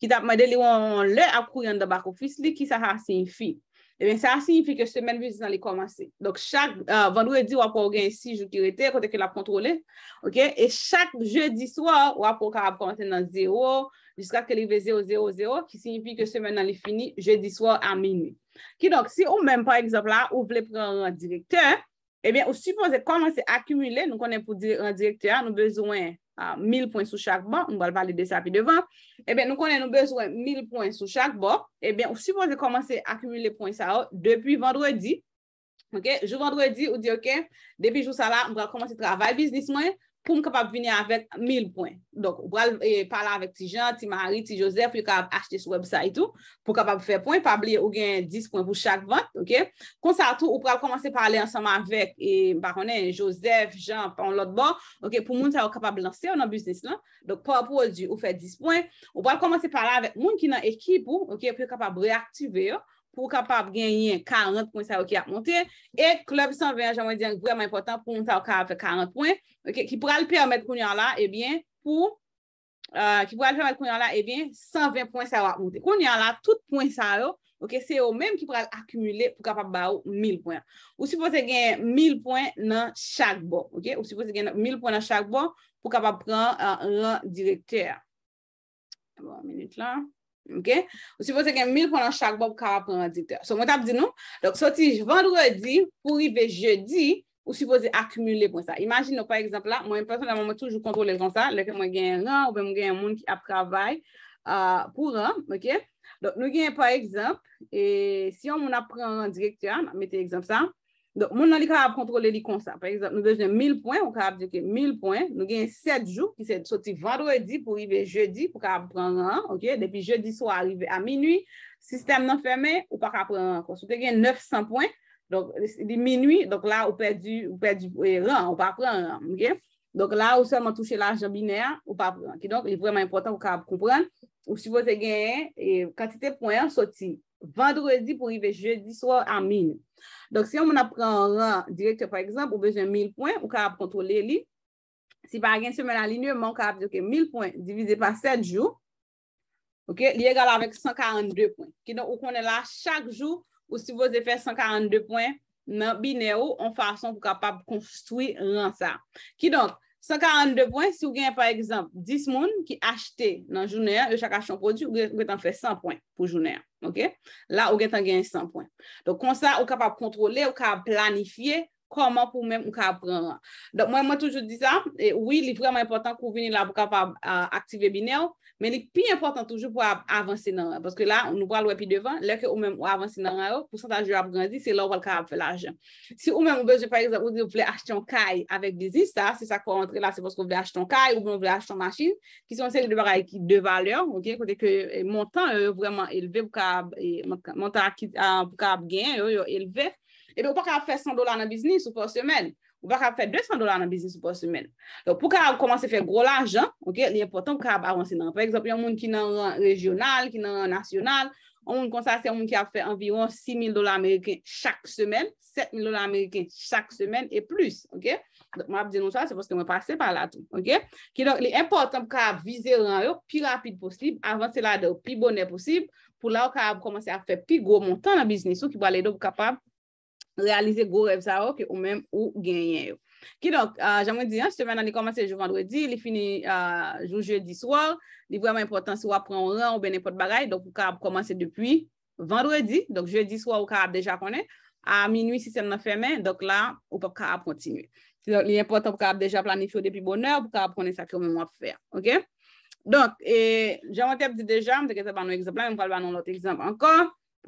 Speaker 1: ki tap madè li yon lè ap kouyan da bak ofis li ki sa ha sinfi. E ben sa ha sinfi ke semen viz nan li komanse. Dok chak euh, vandou e di wap ou gen sijou kirete kote ke la kontrole, ok, e chak jeudi swa wap ou ka ap komanse nan zero, jiska ke li ve zero, zero, zero, ki sinfi ke semen nan li fini jeudi swa a minu. Ki donk si ou menm pa egzop la ou vle pre an direkter, e ben ou suppose komanse akumile nou konen pou direkter nou bezwen 1000 pwons sou chak bop, nou konen nou bezwen 1000 pwons sou chak bop, ou si pou jè komanse akumule pwons sa ou, depi vendredi, jou vendredi, ou di ok, depi jou sa la, mwen komanse travay biznis mwen, pou m kapap vinye avèk 1000 poin. Donk, ou pral e, pala avèk ti Jean, ti Marie, ti Joseph, pou yon kap ap achete sou website ou, pou kapap fe poin, pa bli ou gen 10 poin pou chak vant, ok? Kon sa tou, ou pral komanse palè ansama avèk, e, baronè, Joseph, Jean, pon lòt bo, ok, pou moun tè ou kapap lanse yo nan bisnis lan. Donk, pou ap wòl di ou fe 10 poin, ou pral komanse pala avèk moun ki nan ekip ou, pou yon kapap reaktive yo, pou kapap genyen 40 poun sa yo ki ap monte, e klop 120, jaman diyan, vreman impotant pou nou sa yo ka ap fe 40 poun, ki pou alpermet koun yon la, ebyen, eh pou, euh, ki pou alpermet koun yon la, ebyen, 120 poun sa yo ap monte. Koun yon la, tout poun sa yo, ok, se yo menm ki pou al akumule pou kapap ba ou 1000 poun. Ou si pou se genyen 1000 poun nan chak bo, ok, ou si pou se genyen 1000 poun nan chak bo, pou kapap pran euh, ran direktèr. Bon, minute la. Ok, ou suppose gen 1000 pou nan chak bo pou ka aprendite. So, mwen tap di nou. Donc, soti vendredi pou ibe jeudi ou suppose akumule pou sa. Imagine nou, par exemple la, mwen yon person la moun mwen toujou kontrole kon sa. Leke mwen gen yon rang ou ben mwen gen yon moun ki apravay euh, pou rang. Ok, donc nou gen par exemple, si yon moun aprendite, mette exemple sa. Moun nan li ka ap kontrole li konsa. Per exemple, nou dejen 1000 poin, ou ka ap dike 1000 poin, nou gen 7 jou, ki se soti vendredi pou rive jeudi pou ka ap pren ran, ok? Depi jeudi so arive a minui, sistem nan ferme, ou pa ka ap pren ran. Sote gen 900 poin, donc di minui, donc la ou pe di ren, ou pa pren ran, ok? Donc la ou seman touche la jambine, ou pa pren ran. Ki donk, li preman important, ou ka ap kompren, ou si vo se gen, eh, kantite poin soti vendredi pou rive jeudi so a minui. Donk si yon moun apre an ran direkte, par exemple, ou bejen 1000 poin, ou karab kontrole li, si par gen semen alinye, moun karab dike 1000 poin divize par 7 jou, li egal avek 142 poin. Ki donk ou konen la chak jou ou si voze fe 142 poin nan bine ou, an fason pou kapab konstwi ran sa. Ki donk 142 poin, si ou gen par exemple 10 moun ki achete nan jounayan, ou chak achon prodjou, ou gen tan fe 100 poin pou jounayan. Ok, la ou gen tan gen 100 pwen. Don konsa, ou kapap kontrole, ou kapap planifiye. koman pou mèm ou ka pran an. Don mwen mwen toujou di sa, oui, li vreman important kou vini la pou ka aktive bine ou, men li pi important toujou pou avanse nan an, parce ke la, nou vwa lwe pi devan, lè ke ou mèm ou avanse nan an ou, pou santa jou a pranzi, se lò wèl ka ap fè l'ajan. Si ou mèm ou bejè, par exemple, ou vle achet yon kaj avèk dizi, sa, se sa kwa rentre la, se posk ou vle achet yon kaj, ou vle achet yon machin, ki son se li devar ay ki deva lè, kote ke montan yon vreman elve pou ka ap Ebe, ou pa ka fe 100 dolar nan biznis ou pou semen. Ou pa ka fe 200 dolar nan biznis ou pou semen. Donc, pou ka av komanse fe gro l'ajan, ok, li importan pou ka av avanse nan. Par exemple, yon moun ki nan regional, ki nan national, yon moun kon sa se yon moun ki av fe environ 6.000 dolar Ameriken chak semen, 7.000 dolar Ameriken chak semen, e plus, ok. Donc, moun ap di nou sa, se pou se ke mwen pase pa la tou, ok. Ki, donc, li importan pou ka av vize ran yo, pi rapide posib, avanse la de pi bonè posib, pou la ou ka av komanse a fe pi gro montan nan biznis, ou ki Realize go rev za ok ou euh, menm euh, ou genyen yo. Ki donk, jaman di an, si te menan ni komanse jo vendredi, li fini jou jeudi swar, li vreman impotant swa pran ran ou bene pot bagay, donk ou ka ap komanse depi vendredi, donk jeudi swar ou ka ap deja konen, a minui sisem nan femen, donk la ou pap ka ap kontinwe. Si donk li impotant pou ka ap deja planifyo depi boner, pou ka ap konen sa konen mwen wap fè. Donk, jaman tep di deja, mwen teke se ban nou ekzemplan,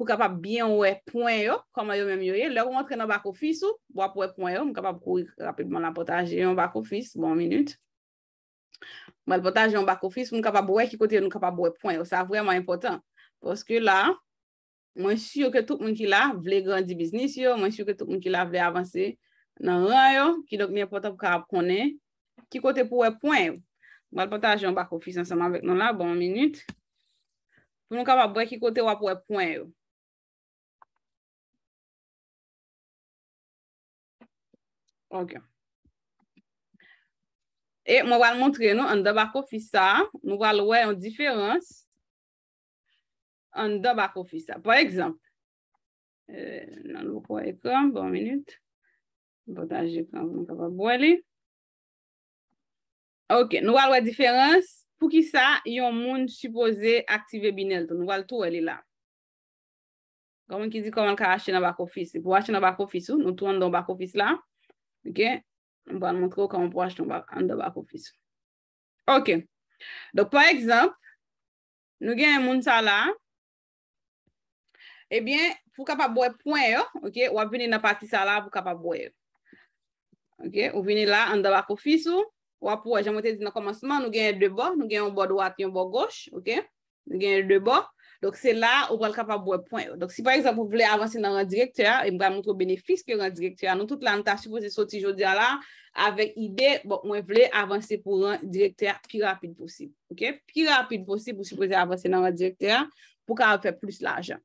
Speaker 1: pou kapap byen ou e poen yo, koma yo menm yoye, lor montre nan bak ofis yo, wap ou e poen yo, mwen kapap kou rapidman nan potaje yon bak ofis, bon minute, mwen potaje yon bak ofis, mwen kapap bwe ki kote yon nou kapap bwe poen yo, sa vweman important, poske la, mwen syo ke tout mwen ki la vle grandi biznis yo, mwen syo ke tout mwen ki la vle avanse nan ran yo, ki dok mwen potaje yon bak ofis ansama vek nou la, bon minute, mwen kapap bwe ki kote wap ou e poen yo, Ok. E, mwa wal montre nou, an do bako fis sa, nou wal wey an diferans, an do bako fis sa. Po ekzamp, e, nan lou kwa ekran, bon minut, botaj ekran, mwen kwa ba bole. Ok, nou wal wey diferans, pou ki sa, yon moun suppose aktive binel to, nou wal tou wele la. Koman ki di koman kwa ashe nan bako fis, pou ashe nan bako fis ou, nou tou an do bako fis la. Ok, mwen mwen mwaklou kamon pou waj ton bak an dabak ou fisou. Ok, do pa ekzamp, nou gen yon moun sa la, ebyen pou kapabwe pwen yo, ok, wap vini nan pati sa la pou kapabwe. Ok, wap vini la an dabak ou fisou, wap waj an mwaklou nan komansman nou gen yon debor, nou gen yon bor do ati, yon bor goch, ok, nou gen yon debor. Donk se la ou pral kapabou e poin. Donk si par exemple ou vle avanse nan an direkter, e mbran moutro benefis ki an an direkter. Non tout lan, nou ta supose soti jodia la avek ide, bon mwen vle avanse pou an direkter pi rapide posib. Ok? Pi rapide posib ou supose avanse nan an direkter pou ka avan fè plus la ajan.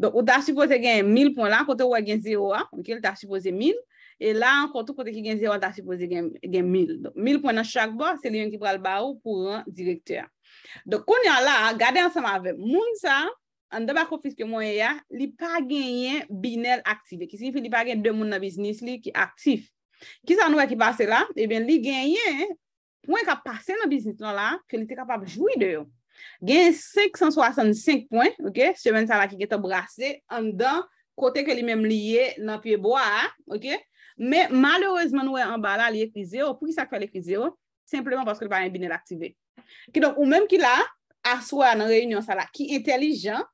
Speaker 1: Donk ou ta supose gen 1000 poin la, kote ou a gen 0 a, ou ta supose 1000, E la, ankotou kote ki gen 0, ta suppose gen 1000. 1000 pwen nan chakbo, se li yon ki pral ba ou pou un direktor. Dok kon yon la, gade ansama ave, moun sa, an deba kofiske moun e ya, li pa genyen binel aktive. Ki si li pa genyen 2 moun nan biznis li ki aktif. Ki sa nou e ki pase la? E eh ben, li genyen pwen ka pase nan biznis nan la, ke li te kapab jouy de yo. Genyen 565 pwen, ok, se men sa la ki geto brase, an dan kote ke li men liye nan pye bo a, ok, Men malerezman wè an bala li ekrize ou pou ki sa kwa li ekrize ou, simpleman paske li pa gen binel aktive. Ki donk ou menm ki la, aswa nan reynyon sa la, ki entelijan,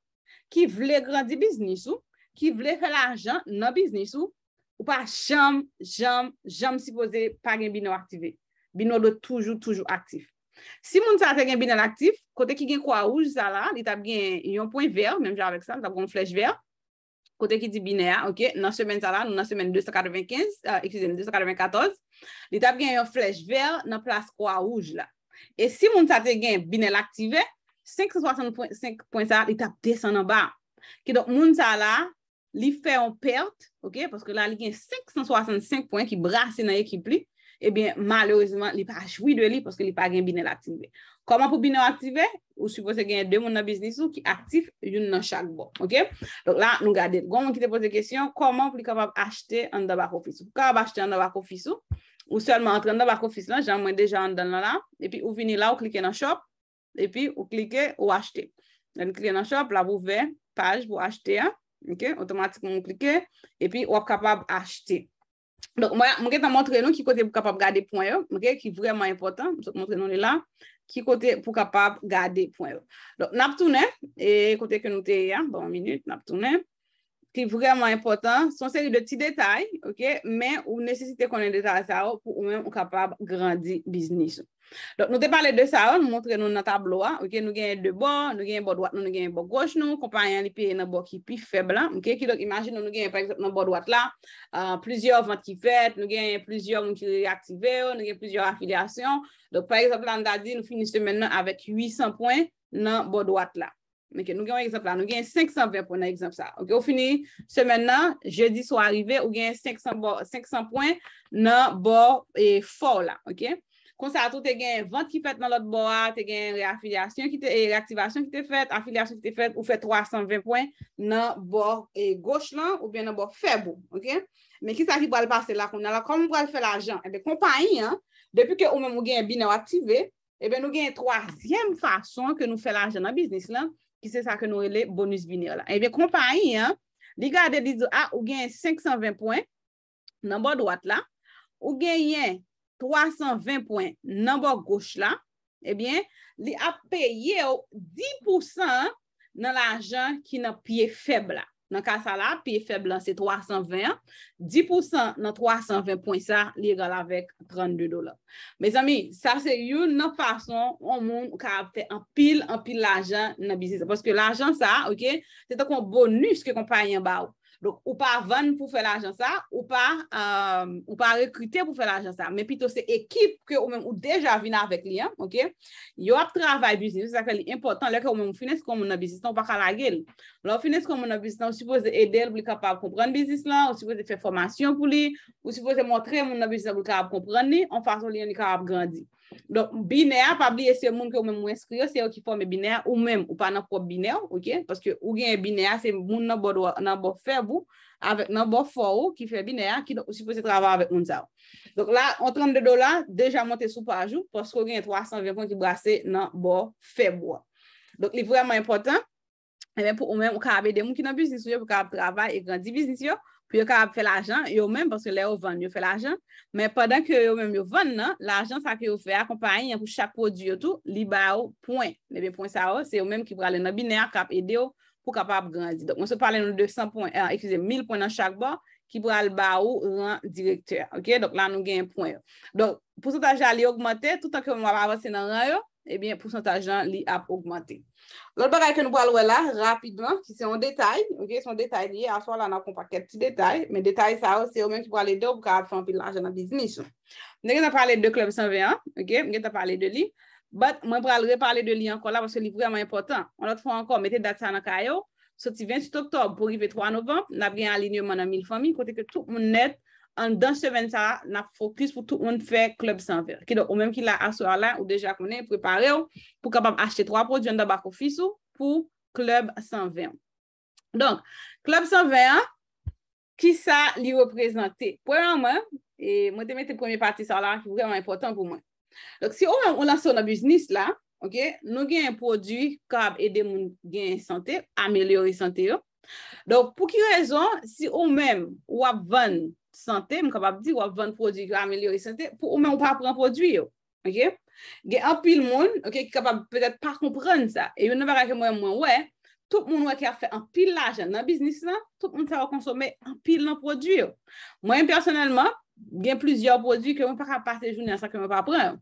Speaker 1: ki vle grandi biznis ou, ki vle fè la ajan nan biznis ou, ou pa jam, jam, jam si fose pa gen binel aktive. Bino do toujou, toujou aktif. Si moun sa te gen binel aktif, kote ki gen kwa ouj sa la, li tab gen yon pwen ver, menm jan avèk sa, li tab gen yon flej ver, kote ki di bine a, ok, nan semen sa la, nou nan semen 295, eksezen, 294, li tap gen yon flech ver nan plas kwa ouj la. E si moun sa te gen bine laktive, 565 pwenta li tap desen nan ba. Ki dok moun sa la, li fey an perte, ok, paske la li gen 565 pwenta ki brase nan ekip li, e eh bin, malouzman, li pa jwi de li paske li pa gen bine laktive. Koman pou bine ou aktive? Ou sou posè genye dè moun nan biznis ou ki aktif yon nan chak bo. Ok? Donk la nou gade. Gon mwen ki te pose kesyon, koman pou li kapab achete an dabak ofis ou? Kapab achete an dabak ofis ou? Ou solman entre an dabak ofis lan, jan mwen deja an dan lan la, epi ou vini la ou klike nan shop, epi ou klike ou achete. Dan klike nan shop, la bou ve, page pou achete ya, ok? Otomatikman ou klike, epi ou ap kapab achete. Donk mwen gen ta montre nou ki kote pou kapab gade pwoy yo, mwen gen ki vreman impotant, ki kote pou kapab gade pou ev. Don, naptounen, e kote ke nou te ya, bon, minute, naptounen, ki vreman impotant, son seri de ti detay, ok, men ou nesesite konen detay sa ou pou ou men ou kapab grandi biznis ou. Don nou te pale de sa ou nou montre nou nan tablo ou ke nou genye de bo, nou genye bo dwat nou, nou genye bo goch nou, kompanyan lipe nan bo ki pi febla. Ok, ki donc imagine nou genye prezep nan bo dwat la, euh, plusieurs venti fete, nou genye plusieurs moun ki reaktive ou, nou genye plusieurs akiliasyon. Don prezep la nou da di nou fini semen nan avet 800 poin nan bo dwat la. Ok, nou genye un eksemp la, nou genye 520 poin nan eksemp sa. Ok, ou fini semen nan, je di sou arrive ou genye 500 poin nan bo e eh, fol la. Ok, ok. Monsato te gen vant ki pet nan lot bo a, te gen re-afiliasyon ki te, re-aktivasyon ki te fet, afiliasyon ki te fet, ou fet 320 poin nan bo e goch lan, ou ben nan bo febo, ok? Men ki sa ki bral pase la kon nan la, kon mou bral fe la ajan, ebe kompa yi an, depi ke ou men mou gen bine wak ti ve, ebe nou gen troasyem fason ke nou fe la ajan nan biznis lan, ki se sa ke nou e le bonus bine wala. Ebe kompa yi an, diga de dizou a, ou gen 520 poin nan bo dwat la, ou gen yen... 320 poin nan bo gouch la, ebyen, eh li ap paye yo 10% nan l'ajan ki nan piye febla. Nan ka sa la, piye febla se 320, 10% nan 320 poin sa li egal avek 32 dola. Me zami, sa se yo nan fason an moun ka ap paye an pil, an pil l'ajan nan bizisa. Paske l'ajan sa, ok, se takon bonus ke kompanyen ba ou. Ou pa van pou fe l'agenca, ou pa rekrute pou fe l'agenca, men pito se ekip euh, ke ou men ou deja vina avek li, yo ap travay biznis, se sa ke li impotant, leke ou men ou finesse kon moun an biznis, nan ou pa kal agel. Ou finesse kon moun an biznis, nan ou suppose ede el pou li kapab kompran biznis lan, ou suppose fe formasyon pou li, ou suppose montre moun an biznis an pou li kapab kompran ni, an fason li an li kapab grandi. Don bine a pabli ese moun ke ou men mwen skri yo se yo ki fome bine a ou men ou pa nan po bine a, ok? Paske ou gen bine a se moun nan bo febou avèk nan bo fo ou ki fè bine a ki do si fose travè avèk moun zaw. Don la, 32 dola deja monte sou pa ajou paske ou gen 320 kon ki brase nan bo febou a. Don li vreman important, men eh pou ou men ou ka abè den moun ki nan biznis yo pou ka ab travè e grandi biznis yo, Pyo yo kap ap fe la ajan, yo men, paske le yo ven, yo fe la ajan, men padan ke yo men yo ven nan, la ajan sa ke yo fe akompanyen pou chak po diyo tou, li ba ou pouen. Nebe pouen sa ou, se euh, yo men ki prale nan bine akap ede yo pou kap ap grandi. Donk, mwen se pale nou de 100 pouen, ekize, 1000 pouen nan chak ba, ki prale ba ou ran direktor. Ok, donk, la nou gen pouen yo. Donk, pou sot aje a li augmente, toutan ke yo mwa ap avase nan ran yo, ebyen, eh poursantajan li ap augmenté. Lòl bagay ke nou boal wè la, rapidman, ki se yon detay, son detay li, aswa lan ap kon pa ket ti detay, men detay sa, se yon men ki boal lè do, pou ka ap fan pi lajè nan biznis. Mne gen ta pale de klub San Véan, gen ta pale de li, bat, mwen boal lè pale de li anko la, mwen se li vreman important, anot fwa anko, metè dat sa nan kayo, soti 28 oktob, pou rive 3 novamp, nab gen alinyo manan 1000 fami, kote ke tout moun net, an dan semen sa, nan fokus pou tout moun fè klub 120. Kè do, ou mèm ki la aswa la, ou deja konen, prepare ou, pou kabam achte 3 prodjoun da bako fisou pou klub 120. Don, klub 120, ki sa li reprezentè? Pwè an mè, mwen te mette premier pati sa la, ki vreman important pou mwen. Don, si ou mèm ou lan so nan biznis la, ok, nou gen prodjou kab ede moun gen sante, ameliori sante yo. Don, pou ki rezon, si ou mèm ou ap vèn sante, mwen kapab di wap vande prodwi ki wap amelyori sante pou ou men wap apren prodwi yo. Ok? Ge apil moun, ok, ki kapab petet pa kompren sa, e yon nanbara ke mwen mwen we, tout moun wak ya fè apil lajen nan biznis la, tout moun sa wak konsome apil nan prodwi yo. Mwen personelman, gen plizyon prodwik yo mwen pa ka parte jounen sa ke mwen pa pran.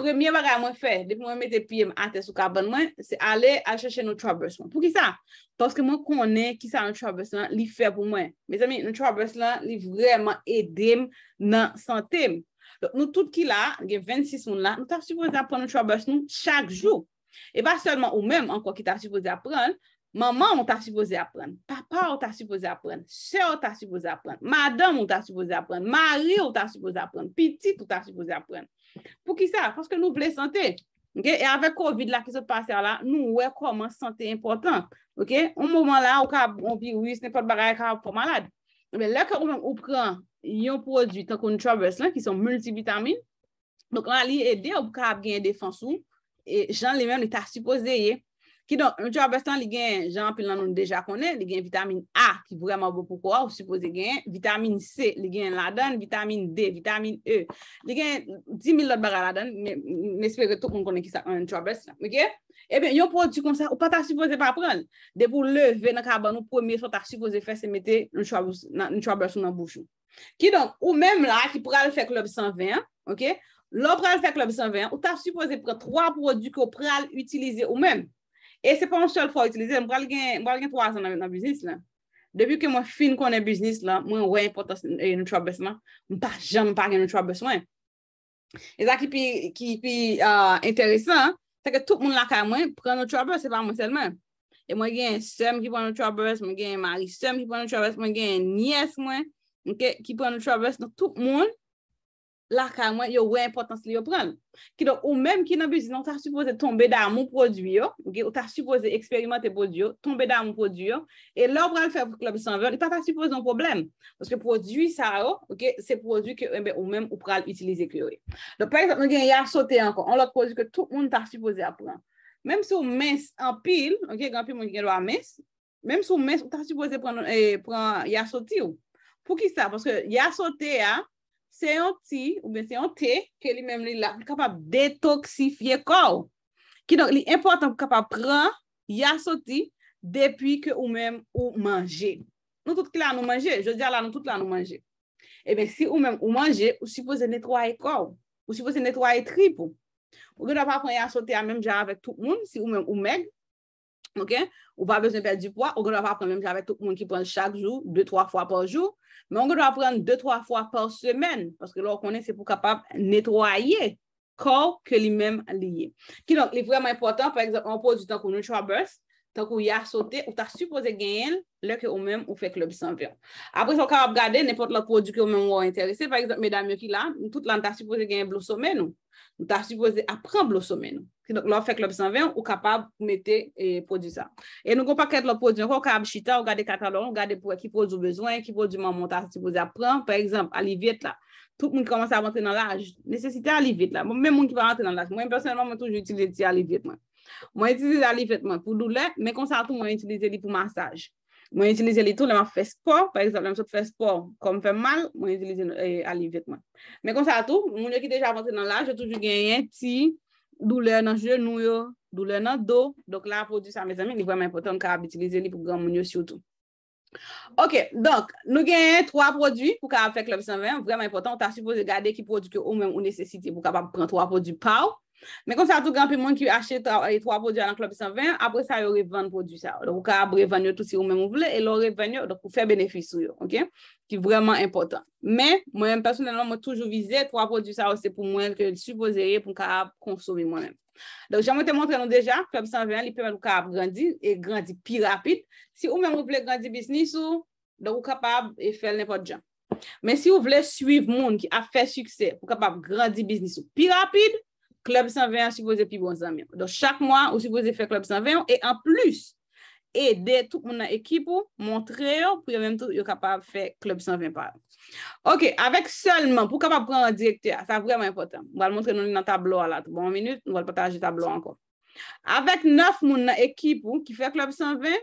Speaker 1: Premye vaga yo mwen fè, dep mwen mwen mète piye mwen ate sou ka ban mwen, se ale a chèche nou trabosman. Pou ki sa? Paske mwen konen ki sa nou trabosman li fè pou mwen. Me zami, nou trabosman li vreman edem nan santem. Nou tout ki la, gen 26 moun la, nou tafsi pou zè apren nou trabosman chak jou. E ba sèlman ou mèm an kwa ki tafsi pou zè apren, Maman ou ta supose apren, papa ou ta supose apren, se ou ta supose apren, madam ou ta supose apren, mari ou ta supose apren, pitit ou ta supose apren. Pou ki sa? Foske nou blè sante. E avek COVID la ki sot pase ala, nou wè koman sante important. Ok? Ou mouman la, ou ka, ou pi, oui, se ne pot bagaye ka pou malade. Leke ou pran yon produt, an koni trabes la, ki son multivitamin, nou kan li ede ou ka ap genye defansou, jan li men ou ta supose ye, Ki don, un chwa bestan li gen jan pil nan nou deja konen, li gen vitamine A ki vreman bo pou kwa ou suppose gen, vitamine C li gen la den, vitamine D, vitamine E. Li gen 10.000 lot barra la den, men espere tou kon konen ki sa un chwa bestan. E eh ben, yon prodou kon sa ou pa ta suppose pa pren, de pou leve nan karban ou pweme sou ta suppose fese mette un chwa bestan nan bouchou. Ki don, ou menm la ki pral fèk lop 120, lop pral fèk lop 120, ou ta suppose pren 3 prodou ki ou pral utilize ou menm. E se pa moun sol fwa itilize, mwen bral gen 3 an nan bisnis la. Depi ke mwen fin konen bisnis la, mwen wè yon potas e yon chobes la. Mwen pa jam mwen pa gen yon chobes wè. E zaki pi, ki pi, a, enteresan, teke tout moun lakay mwen, pren yon chobes, se pa moun selman. E mwen gen yon sem ki pren yon chobes, mwen gen yon mari sem ki pren yon chobes, mwen gen yon niyes mwen, mwen ke, ki pren yon chobes nou tout moun. la ka mwen yo wè impotans li yo pran. Ki do, ou mèm ki nan bi zinon, ta supose tombe da moun produyo, ou ta supose eksperimante produyo, tombe da moun produyo, e lò pral fè klop san vèl, e ta ta supose yon problem. Pwoske produy sa yo, ok, se produy ke eh ou mèm ou pral itilize ki yo. E. Do prez, nou gen yasote anko, an lò produy ke tout moun ta supose a pran. Mèm sou mens an pil, ok, gan pil moun gen lò a mens, mèm sou mens, ou ta supose pran yasote yo. Pwou ki sa? Pwoske y Se yon ti ou be se yon te ke li mem li la kapap detoksifiye kou. Ki don li importan pou kapap pran yasoti depi ke ou mem ou manje. Nou tout la nou manje. Je di ala nou tout la nou manje. Ebe si ou mem ou manje, ou si pou se netwaye kou. Ou si pou se netwaye tripou. Ou genwa pa pran yasoti a mem jan avèk tout moun. Si ou mem ou meg. Ou pa bezne perdi pwa. Ou genwa pa pran yasoti avèk tout moun ki pran chak jou. Deu, troa fwa pou jou. Mwen go do ap pren 2-3 fwa par semen, paske lò konen se pou kapap netwaye kor ke li men liye. Ki lò, li vreman important, par eksemp, an pou di tankou nou chwa bors, tankou ya sote, ou ta supose genye lè ke ou men ou fek lò bisampyon. Apres, an kap ap gade, nepot lò pou di ke ou men ou a interese. Par eksemp, mèdame yo ki la, nou tout lan ta supose genye blosomen nou, nou ta supose ap pren blosomen nou. Ou kapab pou mette e, produsa. E nou kon pa ket lop produsa. Ou ka abchita, ou gade katalon, ou gade pou ekipoz ou bezwen. Ekipoz ou mamontas, ekipoz apren. Par exemple, alivet la. Tout moun ki komanse avante nan la, necesite alivet la. Moun moun ki va avante nan la. Moun personelman moun touj ou utilize alivet man. Moun utilize alivet man pou loulè. Moun konsa tou moun utilize li pou masaj. Moun utilize li tou lèman fespo. Par exemple, lèman sou fespo. Kou mwen fè mal, moun utilize alivet man. Moun konsa tou, moun yo ki deja avante nan la, dou lè nan genou yo, dou lè nan do, dok la prodü sa mè zami, ni vèmè impotant pou ka ap itilize li pou gèm moun yo syoutou. Ok, dok, nou genye 3 prodü pou ka ap fè klop 120, vèmè impotant, ta suppose gade ki prodü ki ou mèm ou nesesite pou ka ap pran 3 prodü pa ou, Men kon sa tou granpe moun ki achete ay 3 prodja nan klop 120, apre sa yo revan prodjisa. Donk ou ka ap revan yo tout si ou men moun vle, e lor revan yo donk pou fè benefis sou yo, ok? Ki vreman important. Men, mwen mwen personel moun mwen toujou vize, 3 prodjisa ou se pou mwen kèl suposere pou mwen ka ap konsomi mwen mwen. Donk jan mwen te montre nou deja, klop 120 li pèman ou ka ap grandir, e grandir pi rapid. Si ou men moun vle grandir bisnis ou, donk ou kapab e fèl nepot jan. Men si ou vle suiv moun ki a fè suksè, pou kapab grandir bisnis Klub 120 a suppose pi bon zanmien. Don chak mwa ou suppose fè klub 120 ou, e an plus, e de tout moun nan ekip ou, montre ou, pou yon menm tout yon kapab fè klub 120 par an. Ok, avek selman, pou kapab pran an direkter, sa vreman impotant. Mwal montre nou nan tablo alat. Bon, minute, mwal pataje tablo ankon. Avek nef moun nan ekip ou, ki fè klub 120,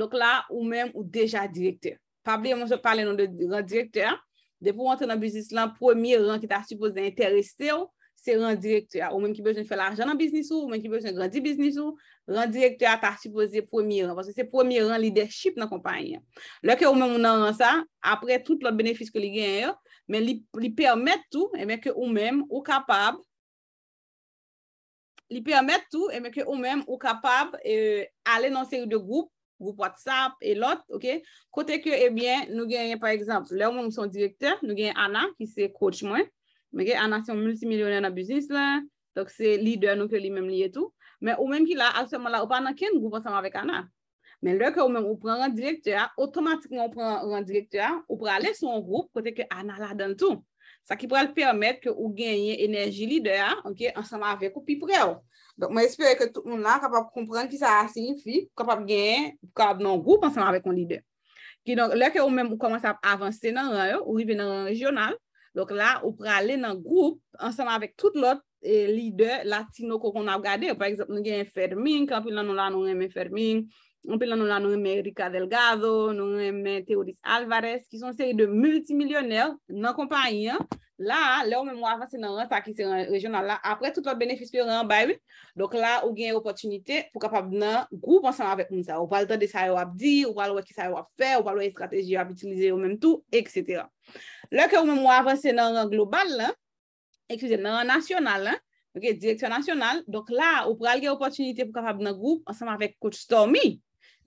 Speaker 1: donk la ou menm ou deja direkter. Pabli yon moun se pale nou de ren direkter, de pou rentre nan bizis lan, premier ren ki ta suppose de entereste ou, se ran direktor. Ou men ki bejene fè l'arjan nan biznisou, ou men ki bejene grandi biznisou, ran direktor ta supose premieran. Vase se premieran leadership nan kompanyen. Le ke ou men moun nan ran sa, apre tout lòt benefis ke li genye yo, men li permet tou, ou men ou kapab, li permet tou, ou men ou kapab ale nan seri de goup, goup wad sap, elot, ok? Kote ke, ebyen, eh nou genye, par exemple, le ou men moun son direktor, nou genye Ana, ki se coach moun, Mwen gen anasyon multimilyoner nan biznis lan, tok se lider nou ke li menm liye tou. Men ou menm ki la, alseman la, ou pa nan ken group ansama vek anan. Men lè ke ou menm ou pran ren direktor, otomatikman ou pran ren direktor, ou pran lè son group kote ke anan la den tou. Sa ki pran lè permèt ke ou genye enerji lider, ok, ansama vek ou pi pre ou. Donk mwen espere ke tout moun la kapap kumpren ki sa asin fi, kapap genye kab nan group ansama vek an lider. Ki donk lè ke ou menm ou komanse ap avanse nan reyo, ou rive nan rejonal, Lòk la, ou pralè nan goup ansan avèk tout lòt eh, lide latino ko kon ap gade. Par exemple, nou gen Ferd Mink, anpè lan nou lan nou eme Ferd Mink, anpè lan nou lan nou eme Rika Delgado, nou eme Theodis Alvarez, ki son sey de multimilyonèl nan kompanyen. La, le ou men mou avanse nan ren takik se ren rejonal la, apre tout la benefis pe ren bayou. Dok la, ou gen repotunite pou kapab nan group ansan avèk moun sa. Ou pal tan de sa yo ap di, ou pal wè ki sa yo ap fè, ou pal wè yon strateji yo ap itilize yo men tout, etc. Le ke ou men mou avanse nan ren global la, eksuse nan ren nasyonal la, ok, direksyon nasyonal. Dok la, ou pral gen repotunite pou kapab nan group ansan avèk kouchi tomi.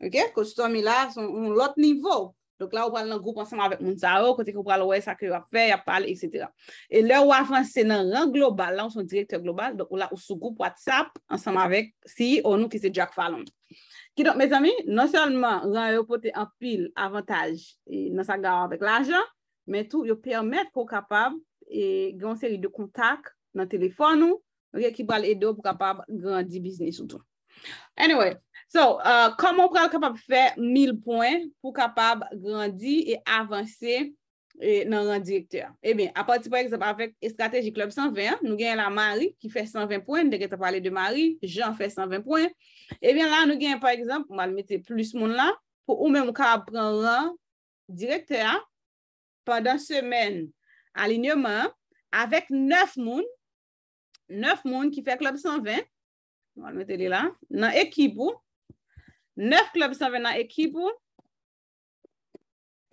Speaker 1: Ok, kouchi tomi la, son lot nivou. Donk oh, la ou pral nan goup ansama avèk moun zaro, kote ki ou pral wè sakri wap fè, yapal, etc. E lè ou wafran se nan ran global, la ou son direktor global, donk ou la ou sou goup WhatsApp ansama avèk si ou nou ki se Jack Fallon. Ki donk, mè zami, nan solman ran yo pote apil avantaj nan sa gara avèk l'ajan, mè tou yo permèt pou kapab gen seri de kontak nan telefon nou, reyè ki pral edo pou kapab gen di biznis ou ton. Anyway... So, komon euh, pral kapab fè mil poen pou kapab grandi e avansè nan ran direktè. Ebyen, eh a pati pwè eksemp avèk estrategi klop 120, nou gen la mari ki fè 120 poen, dekè ta pwale de mari, jan fè 120 poen. Ebyen, eh la nou gen pwè eksemp, mwen mette plus moun la, pou ou mwen mwen kapab pran ran direktè a, pandan semen alinyoman avèk 9 moun, 9 moun ki fè klop 120, mwen mette li la, nan ekipou, Neuf klub sa ven nan ekip ou,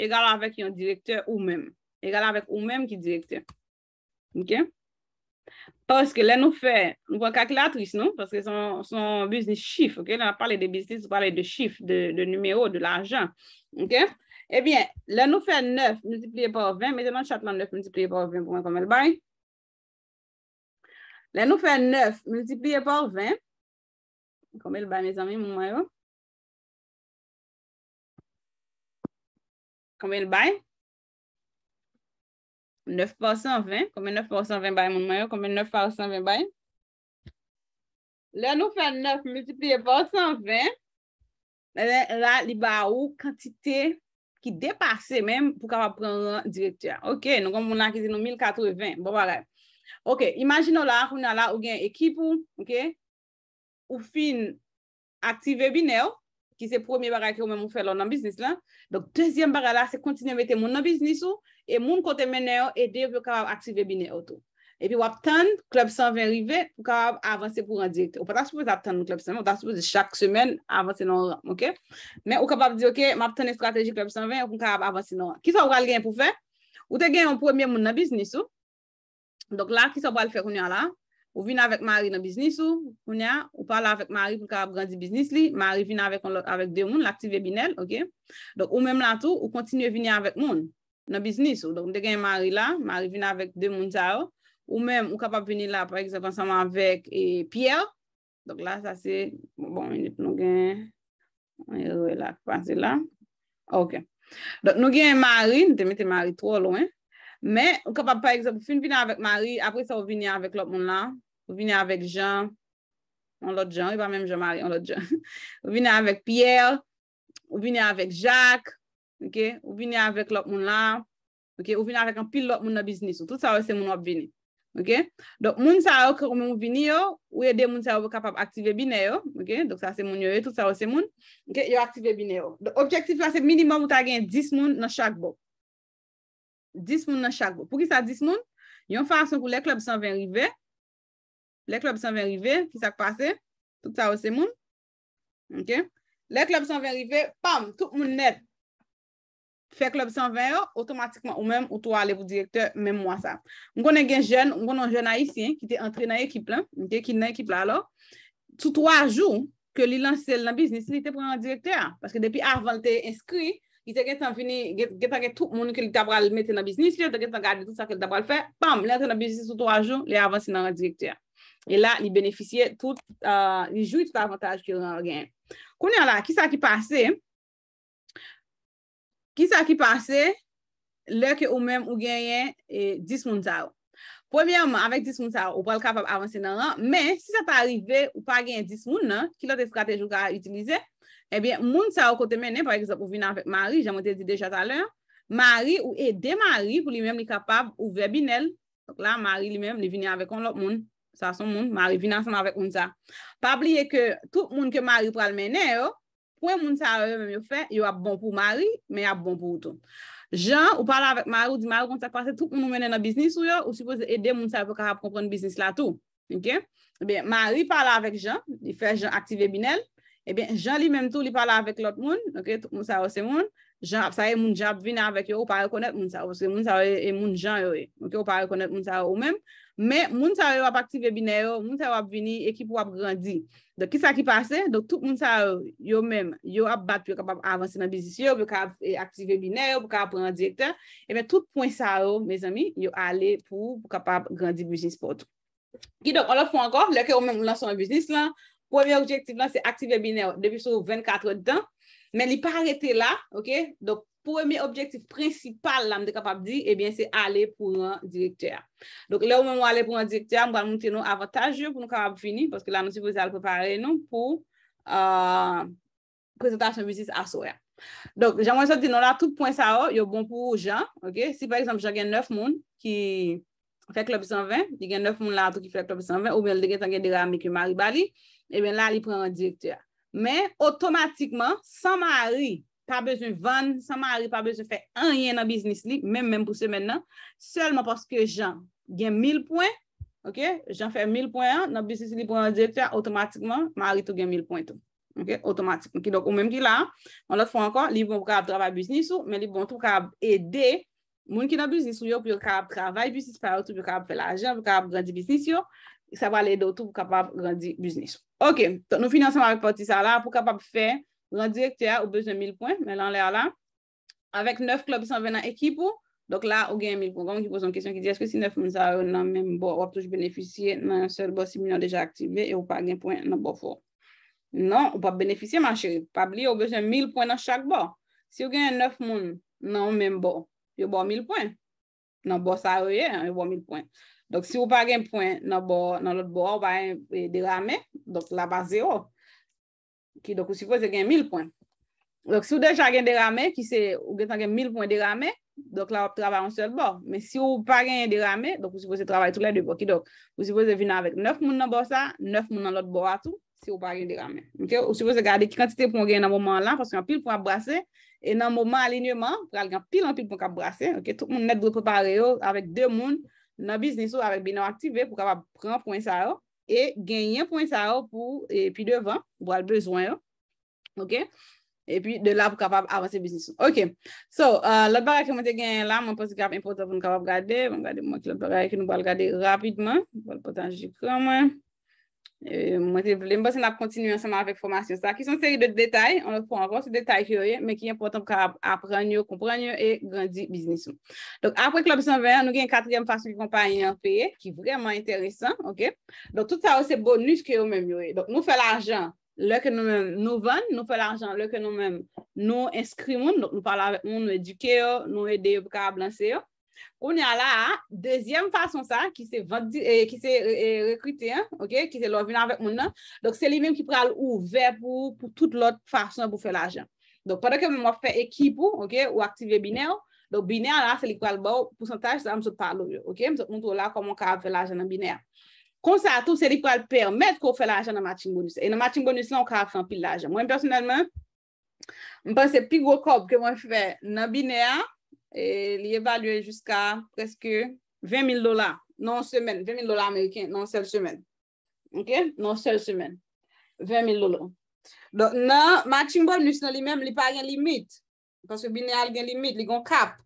Speaker 1: egal avèk yon direktè ou mèm. Egal avèk ou mèm ki direktè. Ok? Pòske lè nou fè, nou kwa kakilatris nou, pòske son business chiffre, ok? Lè nan pale de business, lè nan pale de chiffre, de numèro, de l'ajan. Ok? Ebyen, eh lè nou fè neuf, multiplié por vèm, mètenan chatman neuf, multiplié por vèm, pou mè komel bay? Lè nou fè neuf, multiplié por vèm, komel bay mè zami moun mayon? Komen l bay? 9% 20. Komen 9% 20 bay moun mayon? Komen 9% 20 bay? Le nou fè 9 multipliye 420. Le la li ba ou kantite ki depase men pou kap apren direktya. Ok. Nou kon moun la ki zinou 1080. Bon wala. Ok. Imagino la. Koun ala ou gen ekipou. Ok. Ou fin aktive binè ou. Ki se premier bagay ki ou men moun fè lò nan biznis lan. Dok, tezyen bagay la se kontinemete moun nan biznis ou. E moun kote mènen yo, e dev yo kabab aktive bine yo tou. E pi wap tan, klub 120 rive, ou kabab avanse pou randite. Ou pa ta suppose ap tan moun klub 120, ou ta suppose chak semen avanse nan oran. Men ou kabab di ok, map tan estrategi klub 120, ou kon kabab avanse nan oran. Ki sa wak al gen pou fè? Ou te gen yon premier moun nan biznis ou. Dok la, ki sa wak al fè koun ya la? Ou vina vek mari nan biznis ou, ou nyan. Ou pala vek mari pou ka ap grandi biznis li. Mari vina vek de moun, laktive binel, ok. Dok ou menm la tou, ou kontinye vini avik moun nan biznis ou. Dok nou gen mari la, mari vina vek de moun tsa ou. Ou menm, ou kapap vini la, prek, se konsama vek e, Pierre. Dok la sa se, bon, nou gen, mwenye relak, fase la. Ok. Dok nou gen mari, nou te mette mari tro lo, eh. Men, ou kapab, par exemple, fin vina avèk Marie, apre sa ou vini avèk lop moun la, ou vini avèk Jean, ou lòt Jean, ou vini avèk Pierre, ou vini avèk Jacques, ou vini avèk lop moun la, ou vini avèk an pil lop moun na biznis, ou tout sa wè se moun wop vini. Donk moun sa wè kè ou mè moun vini yo, ou yè de moun sa wè kapab aktive bine yo, donk sa se moun yo yo, tout sa wè se moun, yo aktive bine yo. Donk objektif la se minimum ou ta gen 10 moun nan chak bok. Dis moun nan chak bo. Pou ki sa dis moun, yon fason kou le klop 120 rive. Le klop 120 rive, ki sak pase. Tout sa wese moun. Le klop 120 rive, pam, tout moun net. Fek klop 120 yo, otomatikman ou menm ou tou wale pou direkter menm mwa sa. Mwen konen gen jen, mwen konen jen a yisi, ki te antre nan ekip la. Ki nan ekip la lo. Tou 3 jou, ke li lanse la bisnis, ni te preman direkter. Paske depi avan te inskri. Ise gen tan fini, gen tan gen tout mouni ke li tabral mette nan bisnis, gen tan gen tan gade tout sa ke li tabral fe, pam, li anten nan bisnis sou 3 joun, li avanse nan rang direktor. E la, li beneficye tout, euh, li joui tout avantage ki rang gen. Kounen la, ki sa ki pase? Ki sa ki pase? Le ke ou men ou gen yen, 10 e, moun taw. Premiyanman, avek 10 moun taw, ou pral kapap avanse nan rang, men, si sa ta arrive ou pa gen 10 moun nan, ki lote stratej ou ka a utilize, Ebyen, eh moun sa ou kote mene, par exemple, ou vina avèk mari, jaman te di deja talè, mari ou ede mari pou li mèm li kapab ou vè binèl. La, mari li mèm li vini avèk on lop moun. Sa son moun, mari vini ansan avèk moun sa. Pa bliye ke tout moun ke mari pral mene yo, pouen moun sa ou mèm yo fè, yo ap bon pou mari, me ap bon pou outo. Jan ou pala avèk mari ou di mari kon sa kwa se tout moun mèm mènen nan bisnis yo, ou suppose ede moun sa pou kapap konpren bisnis la tou. Eh mari pala avèk jan, di fè jan aktive binèl, e eh ben jan li menm tou li pala avèk lòt moun, ok, tout moun sarò se moun, jan ap saye moun jan ap vinè avèk yo, ou pa rekonèt moun sarò, moun sarò e moun jan yo e, ok, ou pa rekonèt moun sarò ou menm, men moun sarò ap aktive binè yo, moun sarò ap vinè ekip wap grandi, do ki sa ki pase, do tout moun sarò yo menm, yo ap bat pou yo kapap avansè nan bizis yo, pou yo kap aktive binè yo, pou yo kap ap rèndirekter, e men tout poun sarò, mes ami, yo alè pou yo kapap grandi bizis pot. Ki do, on lò fò ankor, Po eme objektif lan se aktive bine ou, depi sou 24 den, men li parete la, ok, do po eme objektif principale la m de kapab di, e bien se ale pou an direktor. Do le ou men w ale pou an direktor, m ban mouti nou avantage ou pou nou kapab fini, paske la nou si fose al prepare nou, pou prezentasyon bisis aso ya. Do jan mwen sa di nou la tou poun sa ou, yo bon pou jan, ok, si par exemple jan gen 9 moun ki fe klop 120, di gen 9 moun la tou ki fe klop 120, ou men de gen tangen dera mikimari bali, e ben la li pren an direktor. Men, otomatikman, san ma a ri, pa bezwen van, san ma a ri, pa bezwen fè an yen nan bisnis li, men mèm pou se men nan, selman porske jan gen mil pwen, ok, jan fè mil pwen an, nan bisnis li pren an direktor, otomatikman, ma a ri tou gen mil pwen tou. Ok, otomatikman. Ok, do, ou mèm ki la, an lot fò ankon, li bon pou ka ap travay bisnis ou, men li bon tou ka ap ede, moun ki nan bisnis ou yo, pou yo ka ap travay bisnis pa ou, pou yo ka ap fè la ajen, pou yo ka ap grandi bisnis yo, moun ki nan bisnis ou sa pa euh, non, bon, bon le do tou pou kapap gandhi biznis. Ok, nou finanseman reparti sa la, pou kapap fe, gandhi ektea, ou bezon 1000 pwent, men lan le ala, avek 9 klopi san venan ekipou, dok la ou gen 1000 pwent. Gon, ki pou son kisyon ki di, eske si 9 moun zaryon nan men bo, wap touj beneficye nan yon sèl bo si moun an deja aktive, e ou pa gen pwent nan bo fo. Non, ou pa beneficye man chè, pabli, ou bezon 1000 pwent nan chak bo. Si ou gen 9 moun nan men bo, yo bo 1000 pwent. Nan bo zaryon, yo bo 1000 pwent. Donk si ou pa gen point nan lout bo, ou ba gen derame, donk la ba zero, ki donk ou si fose gen 1000 point. Donk si ou deja gen derame, ki se ou gen 1000 point derame, donk la wap traba an sel bo. Men si ou pa gen derame, donk ou si fose traba tout la dupo, ki donk ou si fose vina avèk 9 moun nan bo sa, 9 moun nan lout bo atou, si ou pa gen derame. Ok, ou si fose gade ki kantite pou gen nan mouman lan, fos ki an pil pou an brase, e nan mouman alinyouman, pral gen pil an pil pou an brase. Ok, tout moun net vrepe pare yo, avèk 2 m nan biznisou avèk bin nou aktive pou kapap pran pwen sa yo e genyen pwen sa yo pou epi devan, pou al bezwen yo, ok? E pi de la pou kapap avanse biznisou, ok? So, lèk barèk yon mwen te genyen la, mwen posi kap impotav mwen kapap gade, mwen gade mwen ki lèk barèk yon mwen gade rapidman, mwen potanjik kwa mwen, E, mwen te blen, mwen sen ap kontinu anseman avèk formasyon sa. Ki son seri de detay, anot pou anvò, se detay ki yoye, men ki yon potan pou ka apren yon, kompren yon, e grandi biznis yon. Don apre klop 120, nou gen 4e fasyon ki kon pa yon peye, ki vreman enteresan, ok? Don tout sa ou se bonus ki yon men yoye. Don nou fe l'ajan lè ke nou men nou ven, nou fe l'ajan lè ke nou men nou eskrimoun, nou parla avèk moun nou edike yo, nou ede yo pou ka blanse yo. Koun ya la, dezyem fason sa, ki se rekwite, ki se lòvina avèk moun nan, dok se li mèm ki pral ouve pou tout lòt fason pou fè l'ajan. Dok padè ke mè mò fè ekip ou, ou aktive binè ou, dok binè an la se li kwal bò pou santaj sa msot palo yo, msot mwont wò la kò mwon kwa fè l'ajan nan binè an. Koun sa, tou se li kwal pèrmèt kò fè l'ajan nan matin bonus, e nan matin bonus nan mwon kwa fè an pil l'ajan. Mwen personelman, mwen panse pig wò kop ke mwen fè nan binè an, E li evalue jusqu'a preske 20 000 lola, non semen, 20 000 lola Ameriken, non sel semen, ok, non sel semen, 20 000 lola. Don, nan, matching bonus nan li men, li pa gen limit, konsyo bine al gen limit, li gon kap,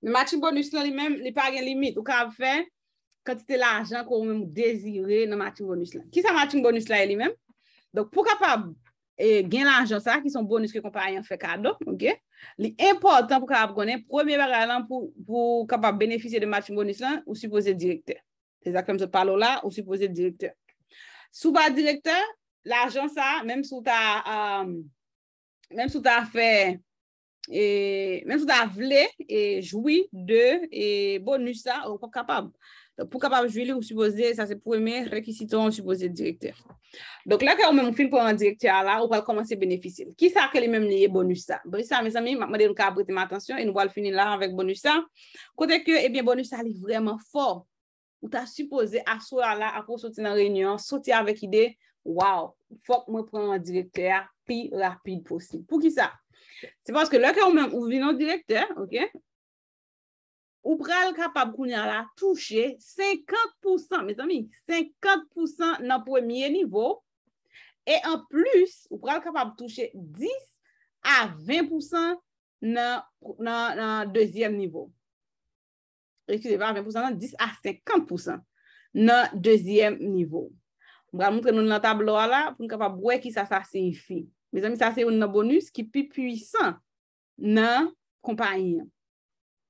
Speaker 1: matching bonus nan li men, li pa gen limit, ou kap fe, kante te la ajan kon men mou dezire nan matching bonus nan. Ki sa matching bonus la e li men? Don, pou kap ap... E gen l'anjon sa ki son bonus ki kompa ayan fe kado, li importan pou ka ap gwenen, premye bagay lan pou kapap benefise de mati bonus lan, ou si pose direkte. Tezak kem se palo la, ou si pose direkte. Sou ba direkte, l'anjon sa, menm sou ta a fe, euh, menm sou ta a vle, joui de bonus sa, ou kapap kapap. Pou kapap jwili ou supose, sa se pou eme, rekisiton ou supose direkte. Donk la ke ou men moun fin pou an direkte a la, ou pal koman se benefisil. Ki sa ke li men liye bonus sa? Brisa, mes ami, ma de nou ka apreti man atensyon, e nou pal finin la avèk bonus sa. Kote ke, ebyen, eh bonus sa li vreman for. Ou ta supose a sou a la, a pou soti nan renyon, soti avèk ide, waw, fok moun pren an direkte a pi rapide posi. Pou ki sa? Se paske la ke ou men, ou vin an direkte, ok? ou pral kapab kouni ala touche 50%, mes amin, 50% nan pwemye nivou, e an plus, ou pral kapab touche 10 a 20% nan dezyem nivou. Rekuse, 20% nan, 10 a 50% nan dezyem nivou. Ou pral moun tre nou nan tablo ala, pou nou kapab wè ki sa sa se ifi. Mes amin, sa se yon nan bonus ki pi pwisan nan kompanyen.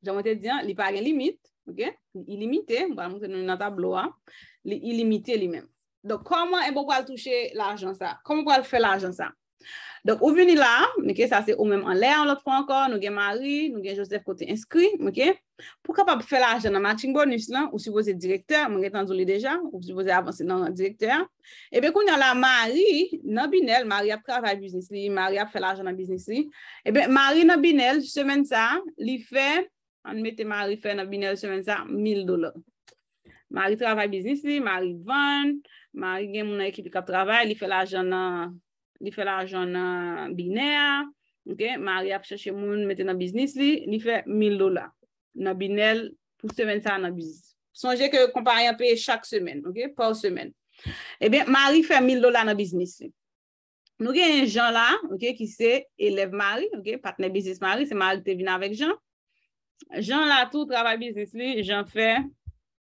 Speaker 1: jan mwen te diyan, li pa gen limite, ilimite, mwen pa mwen te nou nan tablo a, ilimite li men. Donk, koman e bon kwa l touche l'ajan sa? Koman kwa l fè l'ajan sa? Donk, ou vini la, mwen ke sa se ou men an lè an lòt po anko, nou gen Marie, nou gen Joseph kote inskri, mwen ke, pou kap ap fè l'ajan nan matching bonus la, ou si wò zè direkteur, mwen gen tanzou li deja, ou si wò zè avansè nan direkteur, e ben koun yon la Marie, nan binel, Marie ap travèl business li, Marie ap fè l'ajan nan business li, e ben Marie nan binel j an mette mari fè nan binel semen sa mil dolar. Mari travay biznis li, mari van, mari gen moun ekipi kap travay, li fè la ajan nan binel, mari ap chache moun mette nan biznis li, li fè mil dolar nan binel pou semen sa nan biznis. Sonje ke kompanyan peye chak semen, pou semen. E eh ben, mari fè mil dolar nan biznis li. Nou gen yon jan la, ki se elev mari, patne biznis mari, se mari te vina vek jan, Jan la tou travay biznis li, jan fe,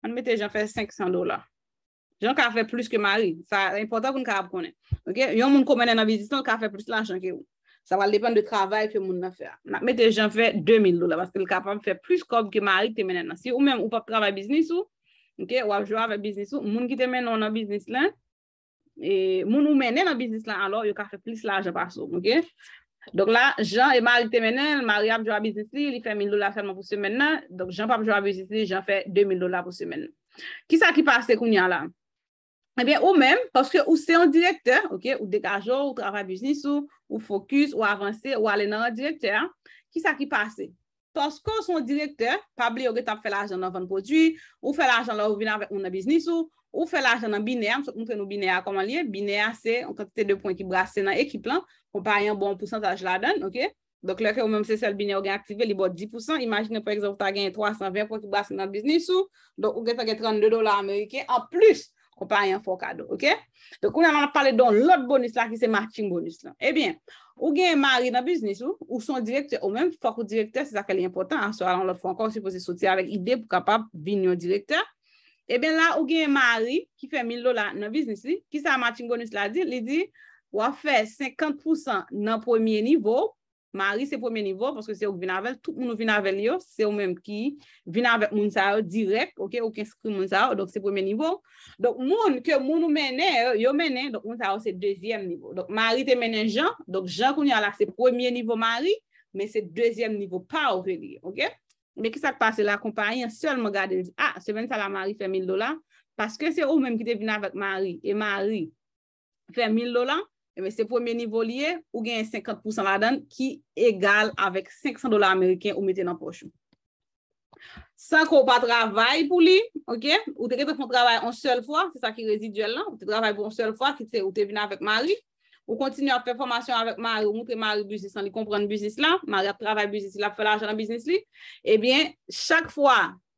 Speaker 1: an mette jan fe 500 dola. Jan ka fe plus ke mari, sa importan kon ka ap konen. Ok, yon moun ko menen na biznis lan, ka fe plus la jan ke ou. Sa va depen de travay ke moun na fe. An mette jan fe 2000 dola, baske l ka ap an fe plus kob ke mari te menen nan. Si ou men ou pa travay biznis ou, ok, ou a jou avay biznis ou, moun ki te menon nan biznis lan, e moun ou menen nan biznis lan, alo yo ka fe plus la jan pa sou, ok. Donk la, jan e marite menen, mari ap jwa biznis li, li fè 1000 dolar fèlman pou semen nan, donk jan pa ap jwa biznis li, jan fè 2000 dolar pou semen nan. Ki sa ki pase koun yan la? Ebyen eh ou men, paske ou se yon direkter, ou degajo, ou travè biznis ou, ou fokus, ou avanse, ou alè nan yon direkter, ki sa ki pase? Paske ou son direkter, pa bli ou getap fè la ajan la vèn prodwi, ou fè la ajan la ou vin avè un na biznis ou, Ou fe la jen nan bine ya, mse mwen mwen mwen nou bine ya koman liye, bine ya se an katete 2 pwen ki brase nan ekip lan, kompa yon bon pousantaj la den, ok? Donk leke ou menm se sel bine ya ou gen aktive li bot 10 pousantaj, imagine pwen eksevou ta gen 320 pwen ki brase nan bisnis ou, donk ou gen 32 dolar Amerike, an plus kompa yon fokado, ok? Donk ou yon an ap pale donk lop bonus la ki se matching bonus la. Ebyen, eh ou gen yon mari nan bisnis ou, ou son direktor ou menm fokou direktor, se zake li important, anso alan lop fokou ankon si fose soti alek ide pou kapap vin yon direktor, E eh ben la ou gen mari ki fè mil lola nan biznis li, ki sa matin konous la di, li di wafè 50% nan premiye nivou, mari se premiye nivou, paske se ouk vin avèl, tout moun ou vin avèl yo, se ou mèm ki vin avèl moun sa yo direk, ok, ouk inskri moun sa yo, dok se premiye nivou. Dok moun, ke moun ou mènen, yo mènen, dok moun sa yo se deuxième nivou. Dok mari te mènen jan, dok jan kon yalak se premiye nivou mari, men se deuxième nivou pa ou kè li, ok. Mwen kisat pase la kompanyen sol mwen gade di, a, se veni sa la mari fè 1000 dolan, paske se ou menm ki te vina avèk mari, e mari fè 1000 dolan, mwen se premier nivou liye, ou gen 50% la den ki egal avèk 500 dolan Ameriken ou meten an pochou. San ko pa travay pou li, ou te gen te fon travay an sol fwa, se sa ki reziduel nan, ou te travay pou an sol fwa ki te vina avèk mari, Ou kontinu ap fè formasyon avèk mari ou moutè mari bisnis an li kompren bisnis la, mari ap travè bisnis la pou fè la ajan nan bisnis li. Ebyen, chak fwa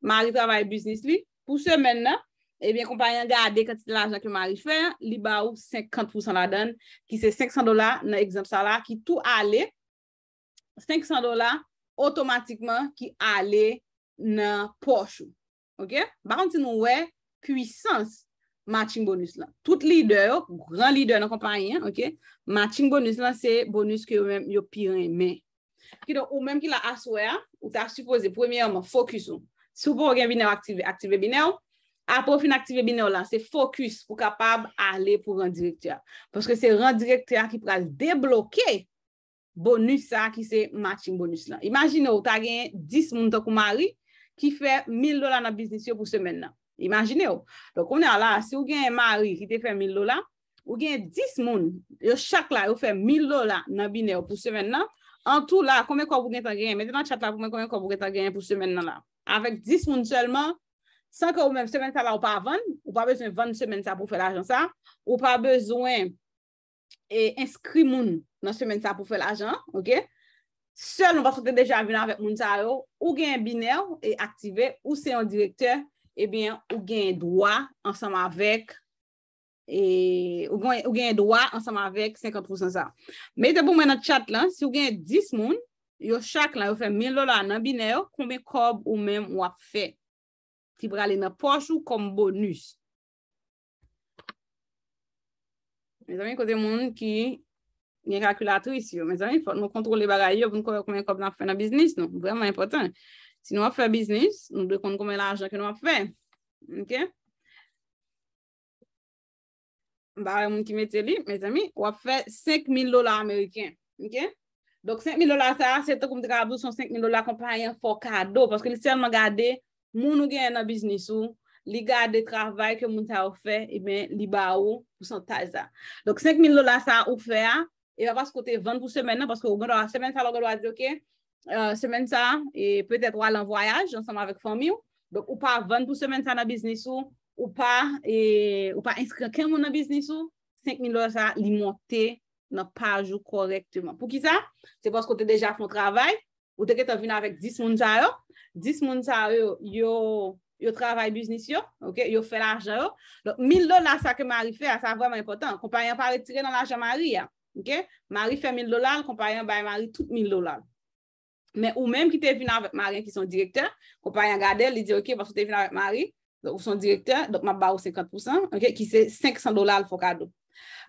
Speaker 1: mari travè bisnis li, pou semen nan, ebyen kompanyan gade kwen tit la ajan ki mari fè, li ba ou 50% la den. Ki se 500 dola nan egzant salar ki tou ale, 500 dola otomatikman ki ale nan pochou. Ok? Bakon ti nou we kuisans. matching bonus lan. Tout leader, gran leader nan kompanyen, ok, matching bonus lan se bonus ke ou men yo piren men. Ki don ou men ki la aswe a, ou ta suppose premye oman fokus ou. Sou pou ou gen bine ou aktive bine ou, a profi nan aktive bine ou lan, se fokus pou kapab ale pou ren direktor. Poske se ren direktor ki pral deblokke bonus sa ki se matching bonus lan. Imagine ou ta gen 10 moun ton koumari ki fe 1000 dolan nan bisnis yo pou semen nan. Imagine yo. Don konen la, se ou gen yon mari ki te fe millo la, ou gen 10 moun, yo chak la, yo fe millo la nan bine yo pou semen nan, an tou la, konen konen konen tan gen, mette nan chat la, konen konen konen konen tan gen pou semen nan la. Avek 10 moun selman, san ke ou men semen sa la ou pa avan, ou pa bezwen van semen sa pou fe l'ajan sa, ou pa bezwen e inskri moun nan semen sa pou fe l'ajan, ok? Sel, nou va sote deja vina avet moun sa yo, ou gen bine yo e aktive, ou se yon direktor ebyen eh ou gen do a ansam avek eh, ou gen do a ansam avek 50% sa me te pou men nan chat lan si ou gen 10 moun yo chak lan ou fe 1000 lola nan binel koumen kob ou men wap fe ki brale nan poch ou koumen bonus men zami kote moun ki gen kalkulatris yo men zami fote nou kontrol e baray yo pou mwen kob nan fe nan biznis nou breman important Si nou wap fè biznis, nou dè kon kon mè la ajan ke nou wap fè, mke? Mbare moun ki mè tè li, mè zami, wap fè 5.000 dolar Ameriken, mke? Dok 5.000 dolar sa, se te kon mè di ka abou son 5.000 dolar kompanyen fò kado, paske li selman gade, moun nou gen nan biznis ou, li gade travay ke moun ta wap fè, e mè, li ba ou, pou son taj da. Dok 5.000 dolar sa wap fè, e wap asko te 20 pou semen, paske ou ganda wap semen sa, lò ganda wap di, mke? Euh, semen sa, et peut-être wale en voyage, ensemble avec famille, ou pa vende pou semen sa na biznisou, ou pa inskrenke moun na biznisou, 5.000 dolar sa li monte nan pajou korrektement. Pou ki sa, se pos kote deja foun travay, ou teke ta vina avèk 10 moun sa yo, 10 moun sa yo travay biznis yo, yo fè la aje yo, 1000 dolar sa ke mari fè, a sa vwèm important, kompanyan pa retire nan la aje mari ya, mari fè 1000 dolar, kompanyan bay mari tout 1000 dolar. Men ou menm ki te vina avet mari ki son direkter, ko pa yon gade li di ok, wakso te vina avet mari, wakso son direkter, dok ma ba ou 50%, ki se 500 dolar al fokado.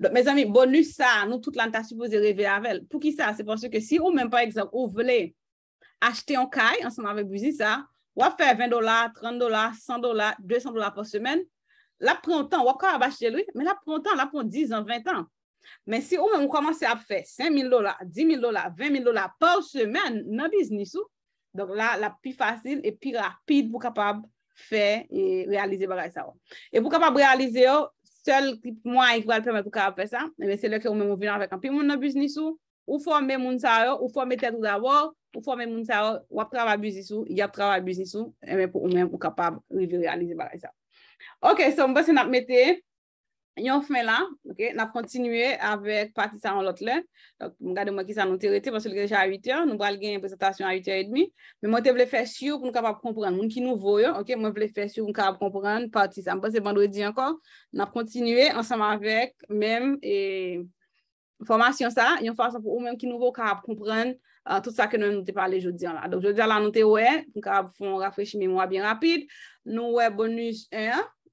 Speaker 1: Dok, mez ami, bonus sa, nou tout lan ta suppose revi avel. Pou ki sa, se pon se ke si ou menm, par exemple, ou vele achete yon kay, anseman vek buzi sa, wap fe 20 dolar, 30 dolar, 100 dolar, 200 dolar pou semen, la pren ton, wakwa abache luy, men la pren ton, la pren 10 an, 20 an. Men si ou men mwen komanse ap fe 5.000 dola, 10.000 dola, 20.000 dola per semen nan biznis ou, donk la la pi fasil e pi rapid pou kapab fe e realize bagay sa ou. E pou kapab realize yo, sel ki mwen ek wale peme pou kapab fe sa, men se lè ke ou men mwen vina avèk an. Pi mwen nan biznis ou, ou fò mè moun sa ou, ou fò mè tèdou da wò, ou fò mè moun sa ou, wap trawa biznis ou, yap trawa biznis ou, men pou ou men mwen kapab revi realize bagay sa. Ok, se mwen basen ap mette... Yon fme la, ok, nap kontinuye avèk pati sa an lot lè. Mwen gade mwen ki sa nou te rete, panse lè gèche a 8 ya, nou bral gen yon presentasyon a 8 ya et demi. Men mwen te vle fè syou pou nou kapap kompren, mwen ki nou vò yo, ok, mwen vle fè syou pou nou kapap kompren, pati sa, mwen pasè bandwè di ankon, nap kontinuye ansam avèk, mèm, e, formasyon sa, yon fwa sa pou ou mèm ki nou vò kapap kompren tout sa ke nou nou te pale joudyan la. Joudyan la nou te wè, nou kapap fon rafrechi mèmwa bien rapide,